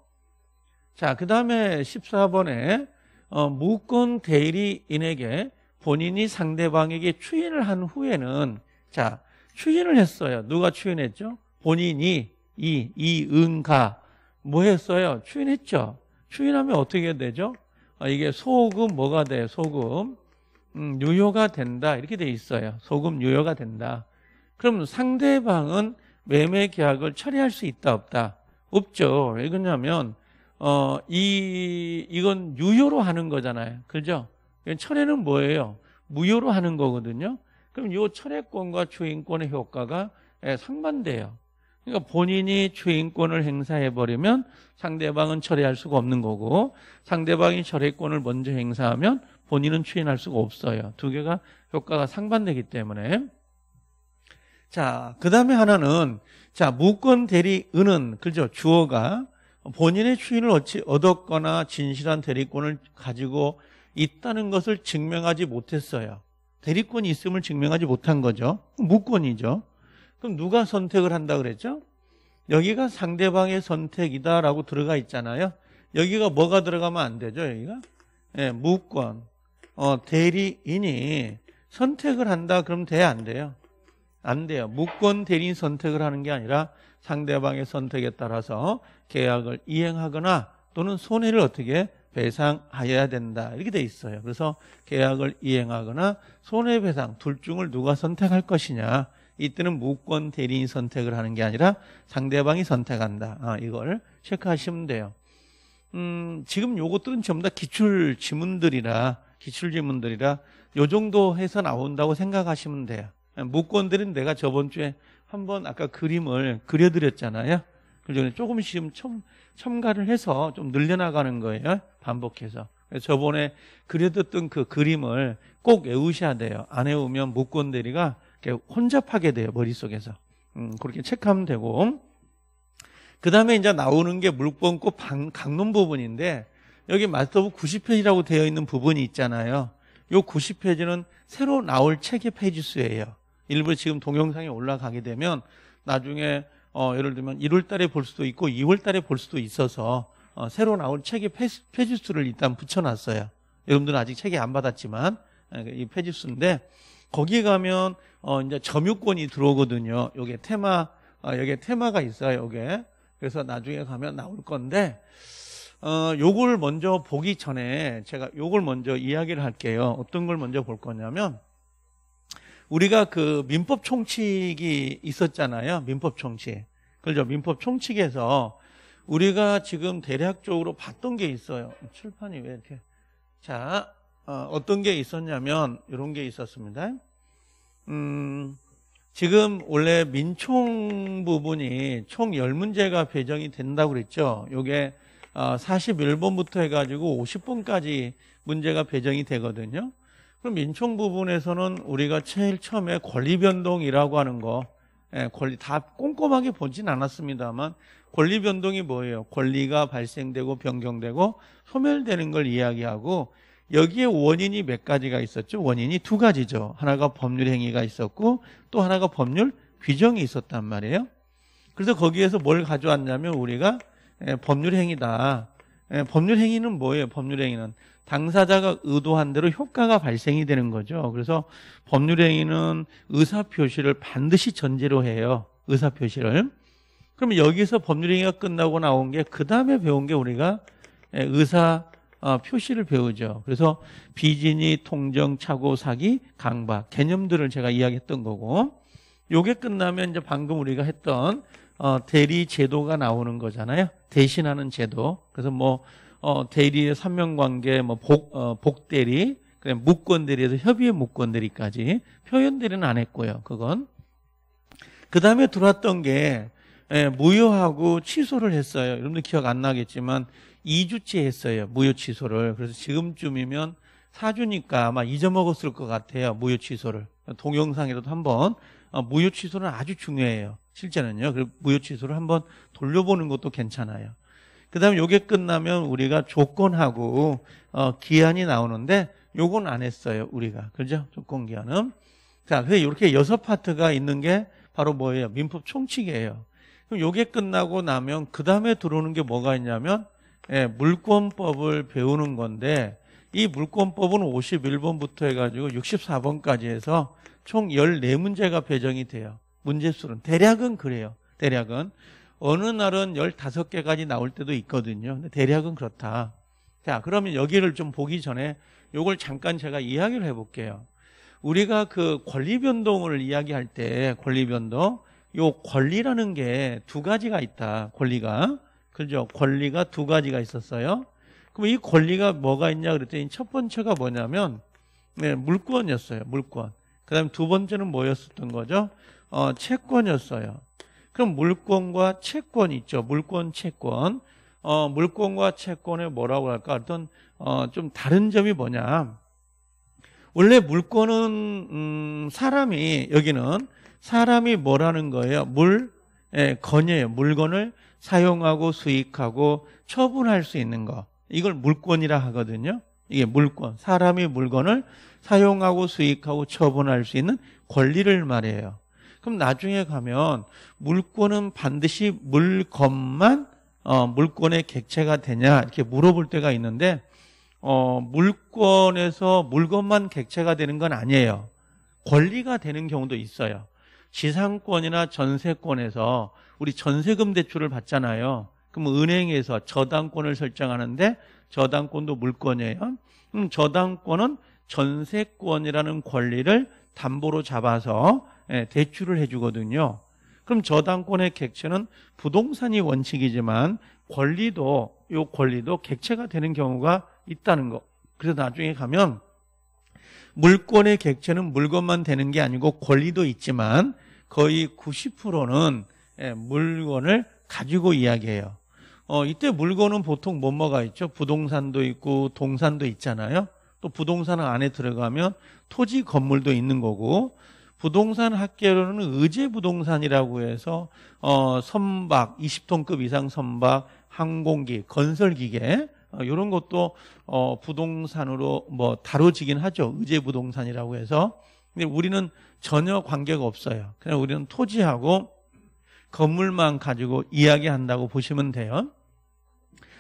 자, 그 다음에 14번에 어, 무권 대리인에게 본인이 상대방에게 추인을 한 후에는 자 추인을 했어요. 누가 추인했죠? 본인이 이 이은가 뭐 했어요? 추인했죠. 추인하면 어떻게 되죠? 아, 이게 소금 뭐가 돼? 소금 음, 유효가 된다 이렇게 돼 있어요. 소금 유효가 된다. 그럼 상대방은 매매 계약을 처리할 수 있다 없다? 없죠. 왜 그러냐면 어, 이 이건 유효로 하는 거잖아요. 그죠? 철회는 뭐예요? 무효로 하는 거거든요. 그럼 이 철회권과 주인권의 효과가 예, 상반돼요. 그러니까 본인이 주인권을 행사해버리면 상대방은 철회할 수가 없는 거고 상대방이 철회권을 먼저 행사하면 본인은 추인할 수가 없어요. 두 개가 효과가 상반되기 때문에 자, 그 다음에 하나는, 자, 무권 대리 은은, 그죠? 주어가 본인의 추인을 얻었거나 진실한 대리권을 가지고 있다는 것을 증명하지 못했어요. 대리권이 있음을 증명하지 못한 거죠. 무권이죠. 그럼 누가 선택을 한다 그랬죠? 여기가 상대방의 선택이다라고 들어가 있잖아요. 여기가 뭐가 들어가면 안 되죠, 여기가? 예, 무권. 어, 대리인이 선택을 한다 그럼 돼, 안 돼요? 안 돼요. 무권 대리인 선택을 하는 게 아니라 상대방의 선택에 따라서 계약을 이행하거나 또는 손해를 어떻게 배상하여야 된다. 이렇게 돼 있어요. 그래서 계약을 이행하거나 손해배상 둘 중을 누가 선택할 것이냐. 이때는 무권 대리인 선택을 하는 게 아니라 상대방이 선택한다. 아, 이걸 체크하시면 돼요. 음, 지금 요것들은 전부 다 기출 지문들이라 기출 지문들이라 요 정도 해서 나온다고 생각하시면 돼요. 무권들은 내가 저번 주에 한번 아까 그림을 그려드렸잖아요. 그 전에 조금씩 좀 첨, 첨가를 해서 좀 늘려나가는 거예요. 반복해서. 저번에 그려뒀던 그 그림을 꼭 외우셔야 돼요. 안 외우면 목건대리가 혼잡하게 돼요. 머릿속에서. 음, 그렇게 체크하면 되고. 그 다음에 이제 나오는 게 물권고 강론 부분인데 여기 마스터부 90페이지라고 되어 있는 부분이 있잖아요. 요 90페이지는 새로 나올 책의 페이지 수예요. 일부 지금 동영상에 올라가게 되면 나중에 어, 예를 들면 1월 달에 볼 수도 있고 2월 달에 볼 수도 있어서 어, 새로 나온 책의 페이지, 페지 수를 일단 붙여놨어요. 여러분들은 아직 책이 안 받았지만 어, 이페지 수인데 거기에 가면 어, 이제 점유권이 들어오거든요. 요게 테마 어, 여기 테마가 있어요. 요게 그래서 나중에 가면 나올 건데 어, 요걸 먼저 보기 전에 제가 요걸 먼저 이야기를 할게요. 어떤 걸 먼저 볼 거냐면 우리가 그 민법 총칙이 있었잖아요. 민법 총칙. 그죠? 민법 총칙에서 우리가 지금 대략적으로 봤던 게 있어요. 출판이 왜 이렇게. 자, 어, 떤게 있었냐면, 이런 게 있었습니다. 음, 지금 원래 민총 부분이 총 10문제가 배정이 된다고 그랬죠. 요게 어, 41번부터 해가지고 50번까지 문제가 배정이 되거든요. 그럼 민총 부분에서는 우리가 제일 처음에 권리변동이라고 하는 거, 예, 권리 다 꼼꼼하게 보진 않았습니다만 권리 변동이 뭐예요? 권리가 발생되고 변경되고 소멸되는 걸 이야기하고 여기에 원인이 몇 가지가 있었죠? 원인이 두 가지죠. 하나가 법률 행위가 있었고 또 하나가 법률 규정이 있었단 말이에요. 그래서 거기에서 뭘 가져왔냐면 우리가 예, 법률 행위다. 예, 법률 행위는 뭐예요? 법률 행위는 당사자가 의도한 대로 효과가 발생이 되는 거죠. 그래서 법률 행위는 의사 표시를 반드시 전제로 해요. 의사 표시를. 그러면 여기서 법률행위가 끝나고 나온 게 그 다음에 배운 게 우리가 예, 의사 어, 표시를 배우죠. 그래서 비진이, 통정, 차고, 사기, 강박 개념들을 제가 이야기했던 거고 요게 끝나면 이제 방금 우리가 했던 어, 대리 제도가 나오는 거잖아요. 대신하는 제도. 그래서 뭐 어, 대리의 삼면관계, 뭐 복, 복대리, 그냥 무권대리에서 협의의 무권대리까지 표현대리는 안 했고요. 그건 그 다음에 들어왔던 게 예, 무효하고 취소를 했어요. 여러분들 기억 안 나겠지만 2주째 했어요. 무효 취소를. 그래서 지금쯤이면 4주니까 아마 잊어먹었을 것 같아요. 무효 취소를. 동영상이라도 한번 어, 무효 취소는 아주 중요해요. 실제는요. 그리고 무효 취소를 한번 돌려보는 것도 괜찮아요. 그다음에 요게 끝나면 우리가 조건하고 어, 기한이 나오는데 요건 안 했어요. 우리가. 그죠? 조건 기한은 자, 그래서 이렇게 여섯 파트가 있는 게 바로 뭐예요? 민법 총칙이에요. 그럼 요게 끝나고 나면 그 다음에 들어오는 게 뭐가 있냐면 예, 물권법을 배우는 건데 이 물권법은 51번부터 해가지고 64번까지 해서 총 14문제가 배정이 돼요. 문제수는 대략은 그래요. 대략은 어느 날은 15개까지 나올 때도 있거든요. 근데 대략은 그렇다. 자, 그러면 여기를 좀 보기 전에 요걸 잠깐 제가 이야기를 해볼게요. 우리가 그 권리변동을 이야기할 때 권리변동 요 권리라는 게 두 가지가 있다. 권리가. 그죠? 권리가 두 가지가 있었어요. 그럼 이 권리가 뭐가 있냐 그랬더니 첫 번째가 뭐냐면 네, 물권이었어요. 물권. 그다음 에두 번째는 뭐였었던 거죠? 어, 채권이었어요. 그럼 물권과 채권 있죠. 물권, 채권. 어, 물권과 채권의 뭐라고 할까? 어떤 어, 좀 다른 점이 뭐냐? 원래 물권은 음, 사람이 여기는 사람이 뭐라는 거예요? 물, 예, 건이에요. 물건을 사용하고 수익하고 처분할 수 있는 거. 이걸 물권이라 하거든요. 이게 물권. 사람이 물건을 사용하고 수익하고 처분할 수 있는 권리를 말해요 그럼 나중에 가면 물권은 반드시 물건만 어, 물권의 객체가 되냐 이렇게 물어볼 때가 있는데 어, 물권에서 물건만 객체가 되는 건 아니에요. 권리가 되는 경우도 있어요. 지상권이나 전세권에서 우리 전세금 대출을 받잖아요. 그럼 은행에서 저당권을 설정하는데 저당권도 물권이에요. 그럼 저당권은 전세권이라는 권리를 담보로 잡아서 예, 대출을 해주거든요. 그럼 저당권의 객체는 부동산이 원칙이지만 권리도 요 권리도 객체가 되는 경우가 있다는 거. 그래서 나중에 가면 물권의 객체는 물건만 되는 게 아니고 권리도 있지만 거의 90%는 예, 물건을 가지고 이야기해요. 어, 이때 물건은 보통 뭐 뭐가 있죠? 부동산도 있고 동산도 있잖아요. 또 부동산 안에 들어가면 토지 건물도 있는 거고 부동산 학계로는 의제 부동산이라고 해서 어, 선박 20톤급 이상 선박, 항공기, 건설기계 이런 어, 것도 어, 부동산으로 뭐 다뤄지긴 하죠. 의제 부동산이라고 해서. 근데 우리는 전혀 관계가 없어요. 그냥 우리는 토지하고 건물만 가지고 이야기한다고 보시면 돼요.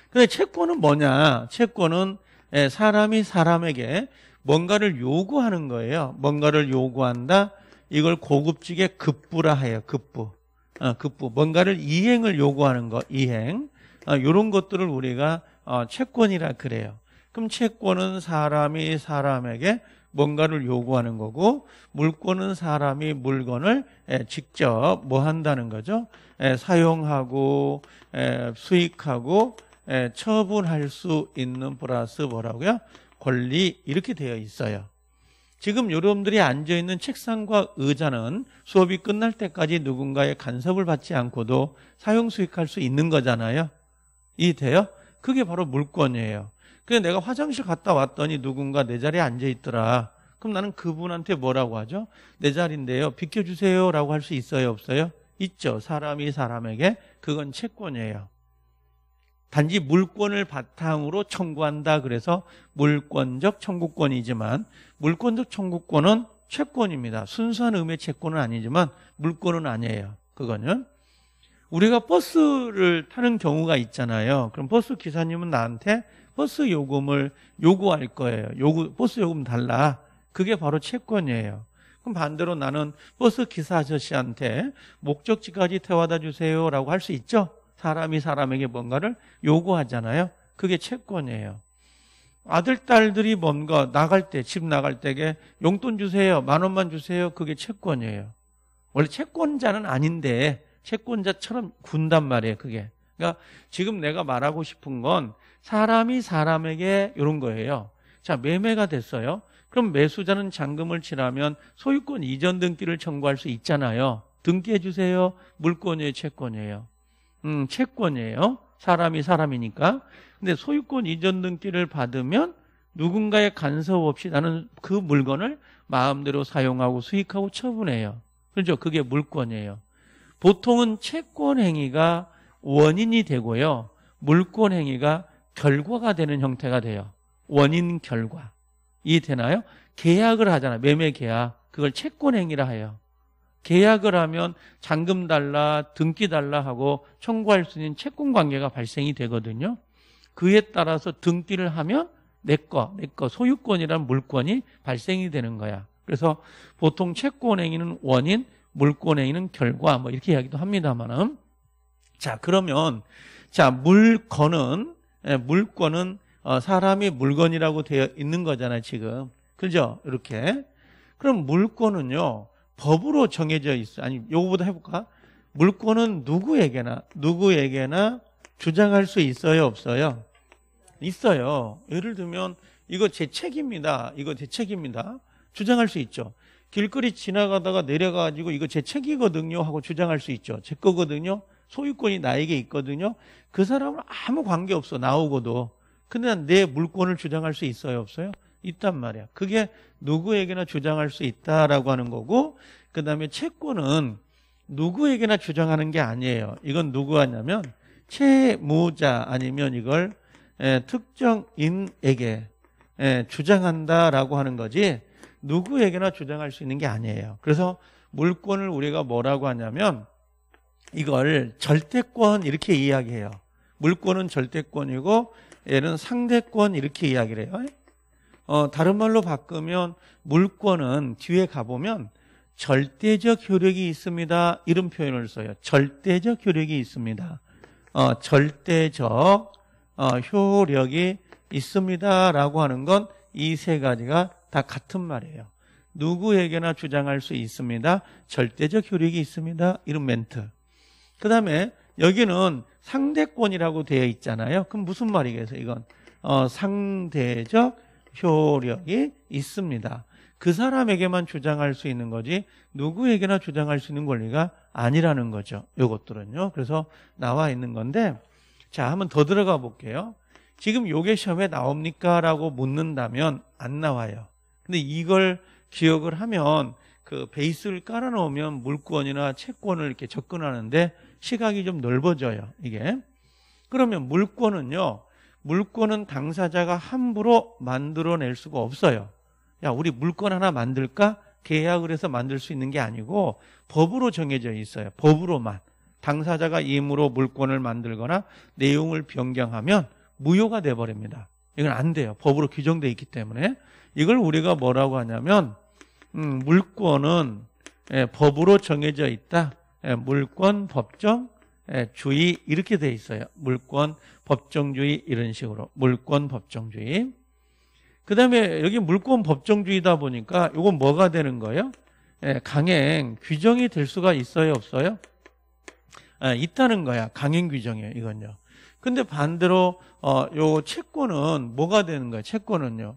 근데 채권은 뭐냐? 채권은 예, 사람이 사람에게 뭔가를 요구하는 거예요. 뭔가를 요구한다. 이걸 고급지게 급부라 해요. 급부. 어, 급부. 뭔가를 이행을 요구하는 거. 이행. 어, 이런 것들을 우리가 어, 채권이라 그래요. 그럼 채권은 사람이 사람에게 뭔가를 요구하는 거고 물권은 사람이 물건을 예, 직접 뭐 한다는 거죠. 예, 사용하고 예, 수익하고 처분할 수 있는 플러스 뭐라고요? 권리 이렇게 되어 있어요. 지금 여러분들이 앉아있는 책상과 의자는 수업이 끝날 때까지 누군가의 간섭을 받지 않고도 사용 수익할 수 있는 거잖아요. 이 돼요? 그게 바로 물권이에요. 그래서 내가 화장실 갔다 왔더니 누군가 내 자리에 앉아 있더라. 그럼 나는 그분한테 뭐라고 하죠? 내 자리인데요. 비켜주세요. 라고 할 수 있어요? 없어요? 있죠. 사람이 사람에게 그건 채권이에요. 단지 물권을 바탕으로 청구한다 그래서 물권적 청구권이지만 물권적 청구권은 채권입니다. 순수한 의미의 채권은 아니지만 물권은 아니에요. 그거는 우리가 버스를 타는 경우가 있잖아요. 그럼 버스 기사님은 나한테 버스 요금을 요구할 거예요. 요구, 버스 요금 달라. 그게 바로 채권이에요. 그럼 반대로 나는 버스 기사 아저씨한테 목적지까지 태워다 주세요라고 할 수 있죠? 사람이 사람에게 뭔가를 요구하잖아요. 그게 채권이에요. 아들, 딸들이 뭔가 나갈 때, 집 나갈 때에 용돈 주세요, 만 원만 주세요. 그게 채권이에요. 원래 채권자는 아닌데 채권자처럼 군단 말이에요. 그게. 그러니까 지금 내가 말하고 싶은 건 사람이 사람에게 이런 거예요. 자, 매매가 됐어요. 그럼 매수자는 잔금을 치라면 소유권 이전 등기를 청구할 수 있잖아요. 등기해 주세요. 물권이에요, 채권이에요. 음, 채권이에요. 사람이 사람이니까. 근데 소유권 이전 등기를 받으면 누군가의 간섭 없이 나는 그 물건을 마음대로 사용하고 수익하고 처분해요. 그렇죠? 그게 물권이에요. 보통은 채권 행위가 원인이 되고요. 물권 행위가 결과가 되는 형태가 돼요. 원인 결과. 이해되나요? 계약을 하잖아요. 매매 계약. 그걸 채권 행위라 해요. 계약을 하면 잔금 달라, 등기 달라 하고 청구할 수 있는 채권 관계가 발생이 되거든요. 그에 따라서 등기를 하면 내 거, 내거 소유권이란 물권이 발생이 되는 거야. 그래서 보통 채권 행위는 원인, 물권에 있는 결과 뭐 이렇게 이야기도 합니다만은 자 그러면 자 물건은 예, 물건은 어, 사람이 물건이라고 되어 있는 거잖아요 지금 그죠 이렇게 그럼 물건은요 법으로 정해져 있어 아니 요거보다 해볼까 물건은 누구에게나 누구에게나 주장할 수 있어요 없어요 있어요 예를 들면 이거 제 책입니다 이거 제 책입니다 주장할 수 있죠 길거리 지나가다가 내려가지고 이거 제 책이거든요 하고 주장할 수 있죠. 제 거거든요. 소유권이 나에게 있거든요. 그 사람은 아무 관계 없어 나오고도. 근데 내 물권을 주장할 수 있어요 없어요? 있단 말이야. 그게 누구에게나 주장할 수 있다라고 하는 거고 그 다음에 채권은 누구에게나 주장하는 게 아니에요. 이건 누구 하냐면 채무자 아니면 이걸 특정인에게 주장한다라고 하는 거지 누구에게나 주장할 수 있는 게 아니에요. 그래서 물권을 우리가 뭐라고 하냐면 이걸 절대권 이렇게 이야기해요. 물권은 절대권이고 얘는 상대권 이렇게 이야기를 해요. 어, 다른 말로 바꾸면 물권은 뒤에 가보면 절대적 효력이 있습니다. 이런 표현을 써요. 절대적 효력이 있습니다. 어, 절대적 어, 효력이 있습니다라고 하는 건 이 세 가지가 다 같은 말이에요. 누구에게나 주장할 수 있습니다. 절대적 효력이 있습니다. 이런 멘트. 그 다음에 여기는 상대권이라고 되어 있잖아요. 그럼 무슨 말이겠어요? 이건 어, 상대적 효력이 있습니다. 그 사람에게만 주장할 수 있는 거지 누구에게나 주장할 수 있는 권리가 아니라는 거죠. 요것들은요. 그래서 나와 있는 건데 자, 한번 더 들어가 볼게요. 지금 요게 시험에 나옵니까? 라고 묻는다면 안 나와요. 근데 이걸 기억을 하면 그 베이스를 깔아놓으면 물권이나 채권을 이렇게 접근하는데 시각이 좀 넓어져요. 이게. 그러면 물권은요. 물권은 당사자가 함부로 만들어낼 수가 없어요. 야, 우리 물권 하나 만들까? 계약을 해서 만들 수 있는 게 아니고 법으로 정해져 있어요. 법으로만. 당사자가 임으로 물권을 만들거나 내용을 변경하면 무효가 돼버립니다. 이건 안 돼요. 법으로 규정돼 있기 때문에. 이걸 우리가 뭐라고 하냐면 음, 물권은 예, 법으로 정해져 있다. 예, 물권, 법정, 예, 주의 이렇게 돼 있어요. 물권, 법정주의 이런 식으로 물권, 법정주의. 그 다음에 여기 물권, 법정주의다 보니까 이건 뭐가 되는 거예요? 예, 강행 규정이 될 수가 있어요, 없어요? 예, 있다는 거야. 강행 규정이에요, 이건요. 근데 반대로 어, 요 채권은 뭐가 되는 거야 채권은요.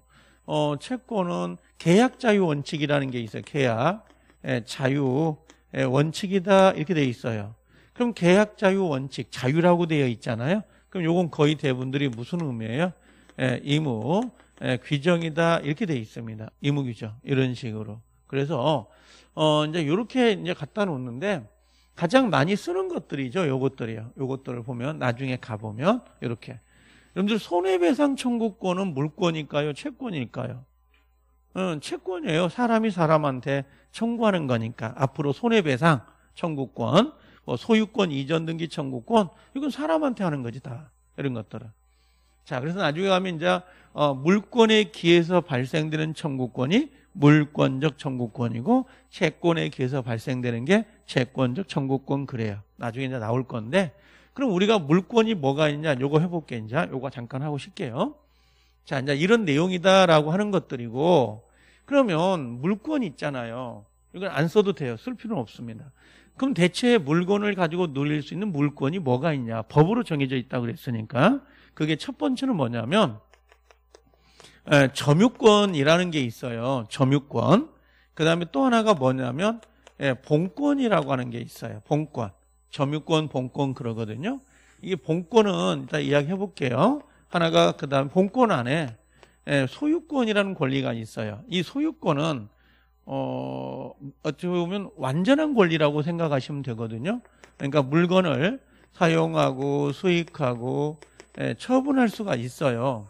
어, 채권은 계약 자유 원칙이라는 게 있어요. 계약 예, 자유 예, 원칙이다 이렇게 돼 있어요. 그럼 계약 자유 원칙 자유라고 되어 있잖아요. 그럼 요건 거의 대부분들이 무슨 의미예요? 예, 의무 예, 규정이다 이렇게 돼 있습니다. 의무 규정 이런 식으로. 그래서 어, 이제 이렇게 이제 갖다 놓는데 가장 많이 쓰는 것들이죠. 요것들이요. 요것들을 보면 나중에 가 보면 이렇게 여러분들 손해배상 청구권은 물권이니까요, 채권이니까요. 응, 어, 채권이에요. 사람이 사람한테 청구하는 거니까 앞으로 손해배상 청구권, 뭐 소유권 이전 등기 청구권 이건 사람한테 하는 거지 다 이런 것들은. 자, 그래서 나중에 가면 이제 어, 물권에 기해서 발생되는 청구권이 물권적 청구권이고 채권에 기해서 발생되는 게 채권적 청구권 그래요. 나중에 이제 나올 건데 그럼 우리가 물권이 뭐가 있냐? 요거 해볼게 이제 요거 잠깐 하고 쉴게요. 자, 이제 이런 내용이다라고 하는 것들이고 그러면 물권 있잖아요. 이걸 안 써도 돼요. 쓸 필요는 없습니다. 그럼 대체 물건을 가지고 놀릴 수 있는 물권이 뭐가 있냐? 법으로 정해져 있다 그랬으니까 그게 첫 번째는 뭐냐면 에, 점유권이라는 게 있어요. 점유권. 그 다음에 또 하나가 뭐냐면 예, 본권이라고 하는 게 있어요. 본권. 점유권, 본권 그러거든요. 이게 본권은 일단 이야기해 볼게요. 하나가 그다음 본권 안에 예, 소유권이라는 권리가 있어요. 이 소유권은 어, 어떻게 보면 완전한 권리라고 생각하시면 되거든요. 그러니까 물건을 사용하고 수익하고 예, 처분할 수가 있어요.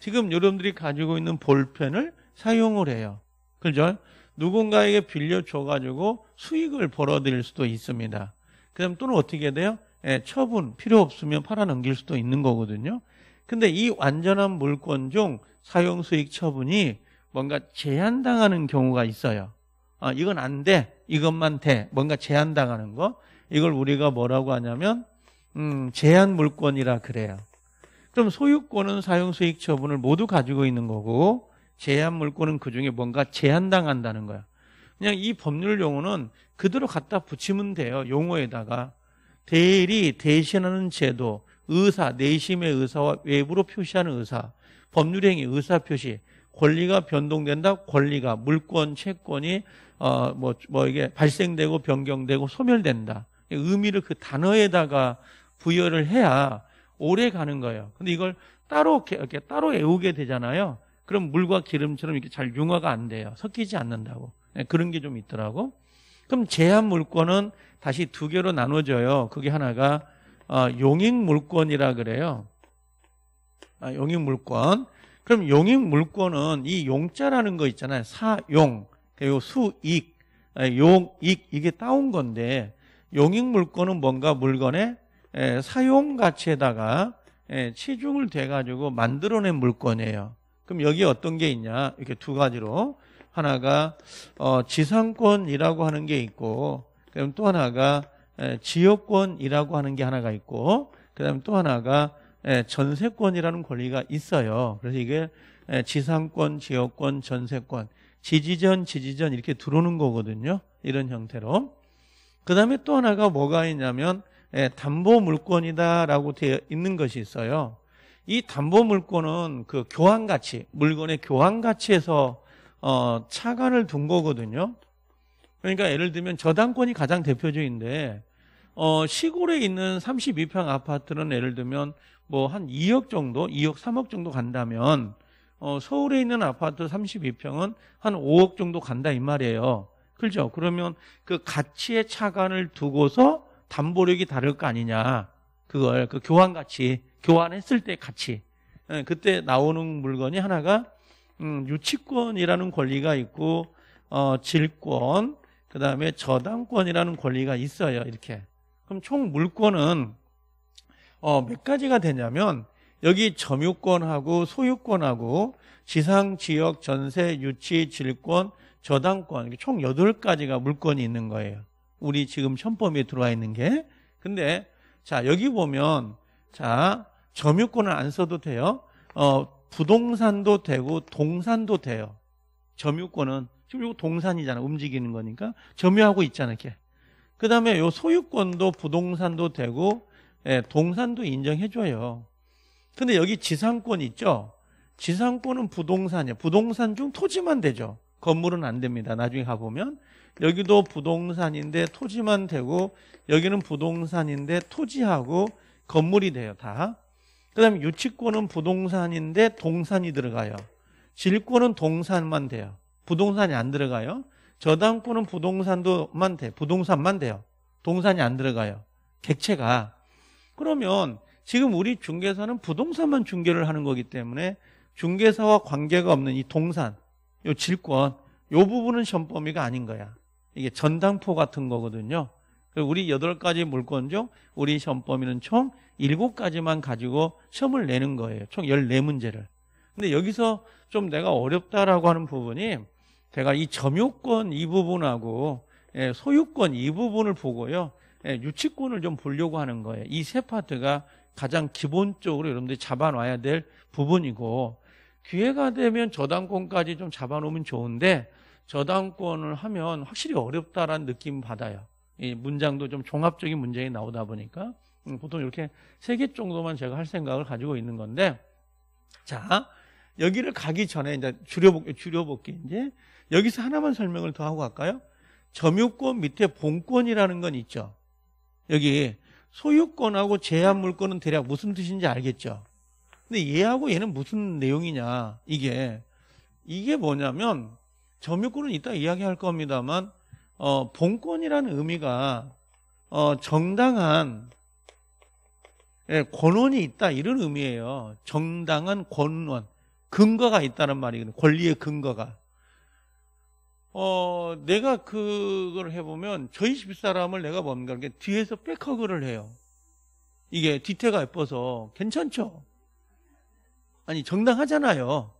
지금 여러분들이 가지고 있는 볼펜을 사용을 해요. 그죠? 누군가에게 빌려줘가지고 수익을 벌어들일 수도 있습니다. 그다음 또는 어떻게 해야 돼요? 예, 처분 필요 없으면 팔아 넘길 수도 있는 거거든요. 근데 이 완전한 물권중 사용 수익 처분이 뭔가 제한당하는 경우가 있어요. 아, 이건 안 돼. 이것만 돼. 뭔가 제한당하는 거. 이걸 우리가 뭐라고 하냐면 음, 제한 물권이라 그래요. 그럼 소유권은 사용 수익 처분을 모두 가지고 있는 거고 제한 물권은 그중에 뭔가 제한당한다는 거야. 그냥 이 법률 용어는 그대로 갖다 붙이면 돼요. 용어에다가. 대리, 대신하는 제도, 의사, 내심의 의사와 외부로 표시하는 의사, 법률행위, 의사 표시, 권리가 변동된다, 권리가, 물권, 채권이, 어, 뭐, 뭐, 이게 발생되고 변경되고 소멸된다. 의미를 그 단어에다가 부여를 해야 오래 가는 거예요. 근데 이걸 따로, 이렇게 따로 애우게 되잖아요. 그럼 물과 기름처럼 이렇게 잘 융화가 안 돼요. 섞이지 않는다고. 네, 그런 게 좀 있더라고. 그럼 제한 물권은 다시 두 개로 나눠져요. 그게 하나가 어, 용익 물권이라 그래요. 아, 용익 물권. 그럼 용익 물권은 이 용자라는 거 있잖아요. 사용 그리고 수익, 아, 용익 이게 따온 건데 용익 물권은 뭔가 물건의 사용 가치에다가 치중을 돼 가지고 만들어낸 물건이에요. 그럼 여기 어떤 게 있냐? 이렇게 두 가지로 하나가 어, 지상권이라고 하는 게 있고 그다음 또 하나가 에, 지역권이라고 하는 게 하나가 있고 그다음 또 하나가 에, 전세권이라는 권리가 있어요. 그래서 이게 에, 지상권, 지역권, 전세권, 지지전, 지지전 이렇게 들어오는 거거든요. 이런 형태로. 그다음에 또 하나가 뭐가 있냐면 예, 담보 물권이다라고 되어 있는 것이 있어요. 이 담보 물권은 그 교환 가치, 물건의 교환 가치에서 어, 차관을 둔 거거든요. 그러니까 예를 들면 저당권이 가장 대표적인데 어, 시골에 있는 32평 아파트는 예를 들면 뭐 한 2억 정도, 2억 3억 정도 간다면 어, 서울에 있는 아파트 32평은 한 5억 정도 간다 이 말이에요. 그렇죠? 그러면 그 가치의 차관을 두고서 담보력이 다를 거 아니냐. 그걸 그 교환 가치, 교환했을 때 가치. 예, 그때 나오는 물건이 하나가 음, 유치권이라는 권리가 있고 어, 질권, 그 다음에 저당권이라는 권리가 있어요. 이렇게. 그럼 총 물권은 어, 몇 가지가 되냐면 여기 점유권하고 소유권하고 지상, 지역, 전세, 유치, 질권, 저당권 총 8가지가 물권이 있는 거예요. 우리 지금 현범에 들어와 있는 게. 근데 자 여기 보면 자점유권을안 써도 돼요. 어, 부동산도 되고 동산도 돼요. 점유권은 지금 이거 동산이잖아. 움직이는 거니까 점유하고 있잖아, 이게 그다음에 요 소유권도 부동산도 되고 예, 동산도 인정해 줘요. 근데 여기 지상권 있죠? 지상권은 부동산이에요 부동산 중 토지만 되죠. 건물은 안 됩니다. 나중에 가보면 여기도 부동산인데 토지만 되고 여기는 부동산인데 토지하고 건물이 돼요. 다 그다음에 유치권은 부동산인데 동산이 들어가요. 질권은 동산만 돼요. 부동산이 안 들어가요. 저당권은 부동산도만 돼. 부동산만 돼요. 동산이 안 들어가요. 객체가. 그러면 지금 우리 중개사는 부동산만 중개를 하는 거기 때문에 중개사와 관계가 없는 이 동산, 요 질권, 요 부분은 전 범위가 아닌 거야. 이게 전당포 같은 거거든요. 우리 여덟 가지 물건 중 우리 시험 범위는 총 일곱 가지만 가지고 시험을 내는 거예요. 총 14문제를. 근데 여기서 좀 내가 어렵다라고 하는 부분이 제가 이 점유권 이 부분하고 예, 소유권 이 부분을 보고요. 예, 유치권을 좀 보려고 하는 거예요. 이 세 파트가 가장 기본적으로 여러분들이 잡아놔야 될 부분이고 기회가 되면 저당권까지 좀 잡아놓으면 좋은데 저당권을 하면 확실히 어렵다라는 느낌 받아요. 문장도 좀 종합적인 문장이 나오다 보니까 음, 보통 이렇게 세 개 정도만 제가 할 생각을 가지고 있는 건데 자 여기를 가기 전에 이제 줄여볼게 줄여볼게 이제 여기서 하나만 설명을 더 하고 갈까요? 점유권 밑에 본권이라는 건 있죠. 여기 소유권하고 제한 물권은 대략 무슨 뜻인지 알겠죠. 근데 얘하고 얘는 무슨 내용이냐 이게 이게 뭐냐면 점유권은 이따 이야기할 겁니다만 어, 본권이라는 의미가 어, 정당한 예, 권원이 있다 이런 의미예요. 정당한 권원, 근거가 있다는 말이거든요. 권리의 근거가. 어, 내가 그걸 해보면 저희 집사람을 내가 뭔가 이렇게 뒤에서 백허그를 해요. 이게 뒤태가 예뻐서 괜찮죠? 아니 정당하잖아요.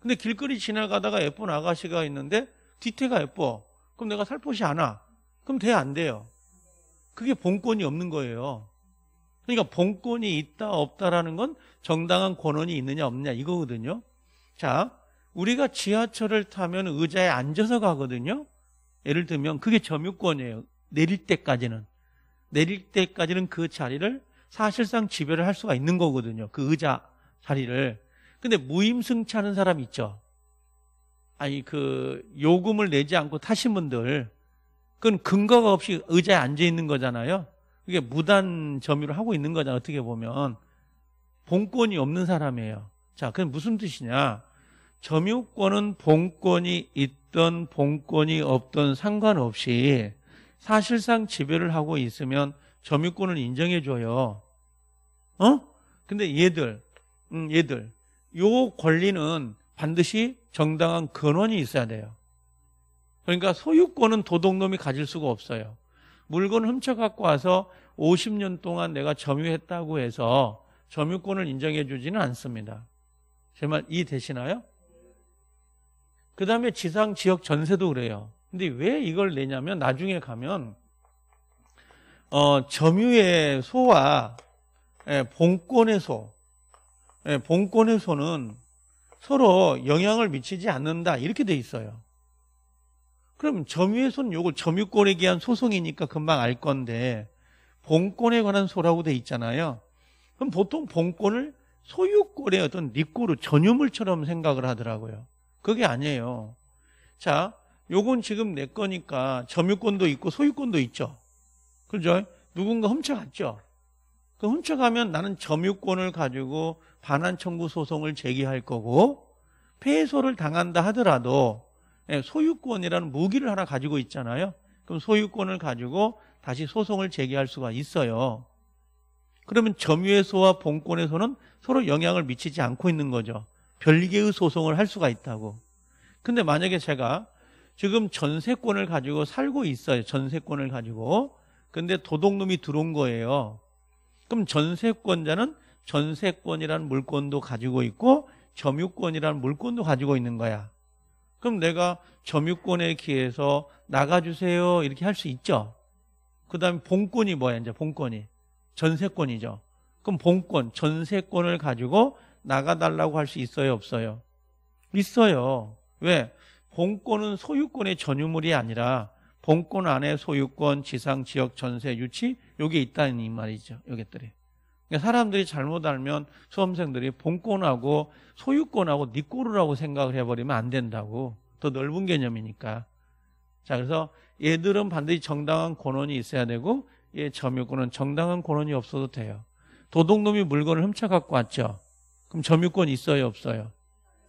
근데 길거리 지나가다가 예쁜 아가씨가 있는데 뒤태가 예뻐. 그럼 내가 살포시 안 와. 그럼 돼, 안 돼요? 그게 본권이 없는 거예요. 그러니까 본권이 있다, 없다라는 건 정당한 권한이 있느냐, 없느냐 이거거든요. 자, 우리가 지하철을 타면 의자에 앉아서 가거든요. 예를 들면 그게 점유권이에요. 내릴 때까지는. 내릴 때까지는 그 자리를 사실상 지배를 할 수가 있는 거거든요. 그 의자 자리를. 근데 무임승차하는 사람 있죠. 아니 그 요금을 내지 않고 타신 분들 그건 근거가 없이 의자에 앉아 있는 거잖아요. 그게 무단 점유를 하고 있는 거잖아. 어떻게 보면 본권이 없는 사람이에요. 자, 그건 무슨 뜻이냐? 점유권은 본권이 있던 본권이 없던 상관없이 사실상 지배를 하고 있으면 점유권을 인정해 줘요. 어? 근데 얘들, 음, 얘들 요 권리는 반드시 정당한 근원이 있어야 돼요. 그러니까 소유권은 도둑놈이 가질 수가 없어요. 물건 훔쳐갖고 와서 50년 동안 내가 점유했다고 해서 점유권을 인정해 주지는 않습니다. 제 말 이해되시나요? 그 다음에 지상 지역 전세도 그래요. 근데 왜 이걸 내냐면 나중에 가면 어, 점유의 소와 예, 본권의 소, 예, 본권의 소는 서로 영향을 미치지 않는다 이렇게 돼 있어요. 그럼 점유훼손 요거 점유권에 대한 소송이니까 금방 알 건데 본권에 관한 소라고 돼 있잖아요. 그럼 보통 본권을 소유권의 어떤 니꼬르 전유물처럼 생각을 하더라고요. 그게 아니에요. 자, 요건 지금 내 거니까 점유권도 있고 소유권도 있죠. 그죠? 누군가 훔쳐갔죠. 그 훔쳐가면 나는 점유권을 가지고 반환 청구 소송을 제기할 거고 폐소를 당한다 하더라도 예, 소유권이라는 무기를 하나 가지고 있잖아요. 그럼 소유권을 가지고 다시 소송을 제기할 수가 있어요. 그러면 점유에서와 본권에서는 서로 영향을 미치지 않고 있는 거죠. 별개의 소송을 할 수가 있다고. 근데 만약에 제가 지금 전세권을 가지고 살고 있어요. 전세권을 가지고. 근데 도둑놈이 들어온 거예요. 그럼 전세권자는 전세권이라는 물권도 가지고 있고 점유권이라는 물권도 가지고 있는 거야. 그럼 내가 점유권에 기해서 나가주세요 이렇게 할 수 있죠. 그 다음에 본권이 뭐야 이제 본권이 전세권이죠. 그럼 본권 전세권을 가지고 나가달라고 할 수 있어요 없어요? 있어요. 왜? 본권은 소유권의 전유물이 아니라 본권 안에 소유권, 지상, 지역, 전세, 유치 요게 있다는 말이죠. 요게들이. 그러니까 사람들이 잘못 알면 수험생들이 본권하고 소유권하고 니 꼬르라고 생각을 해버리면 안 된다고. 더 넓은 개념이니까. 자, 그래서 얘들은 반드시 정당한 권원이 있어야 되고 얘 점유권은 정당한 권원이 없어도 돼요. 도둑놈이 물건을 훔쳐 갖고 왔죠. 그럼 점유권 있어요, 없어요?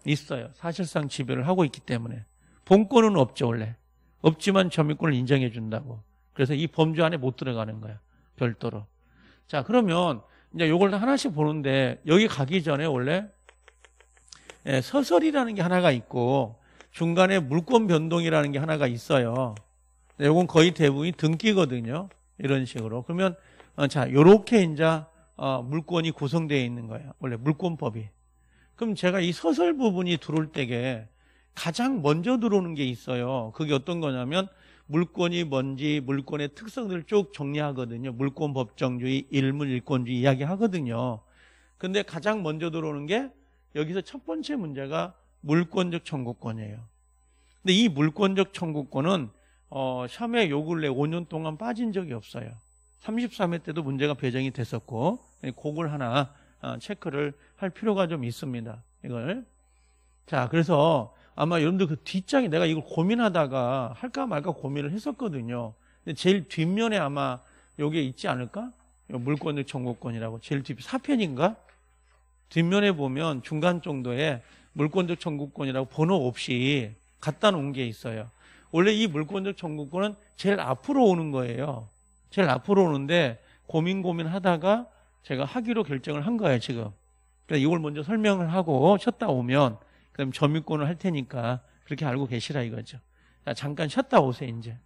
있어요. 사실상 지배를 하고 있기 때문에. 본권은 없죠, 원래. 없지만 점유권을 인정해 준다고. 그래서 이 범주 안에 못 들어가는 거야. 별도로. 자, 그러면 이제 요걸 하나씩 보는데 여기 가기 전에 원래 예, 서설이라는 게 하나가 있고 중간에 물권 변동이라는 게 하나가 있어요. 네, 요건 거의 대부분이 등기거든요. 이런 식으로. 그러면 어, 자, 요렇게 이제 어, 물권이 구성되어 있는 거예요. 원래 물권법이. 그럼 제가 이 서설 부분이 들어올 때에 가장 먼저 들어오는 게 있어요. 그게 어떤 거냐면 물권이 뭔지 물권의 특성들을 쭉 정리하거든요. 물권 법정주의, 일문 일권주의 이야기 하거든요. 근데 가장 먼저 들어오는 게 여기서 첫 번째 문제가 물권적 청구권이에요. 근데 이 물권적 청구권은 어, 샴의 요를내 5년 동안 빠진 적이 없어요. 33회 때도 문제가 배정이 됐었고 곡을 하나 아, 체크를 할 필요가 좀 있습니다. 이걸 자 그래서 아마 여러분들 그 뒷장에 내가 이걸 고민하다가 할까 말까 고민을 했었거든요. 근데 제일 뒷면에 아마 여기에 있지 않을까? 물권의 청구권이라고 제일 뒷 4편인가? 뒷면에 보면 중간 정도에 물권적 청구권이라고 번호 없이 갖다 놓은 게 있어요. 원래 이 물권적 청구권은 제일 앞으로 오는 거예요. 제일 앞으로 오는데 고민 고민 하다가 제가 하기로 결정을 한 거예요, 지금. 그러니까 이걸 먼저 설명을 하고 쉬다 오면 그다음 점유권을 할 테니까 그렇게 알고 계시라 이거죠. 자, 잠깐 쉬었다 오세요 이제.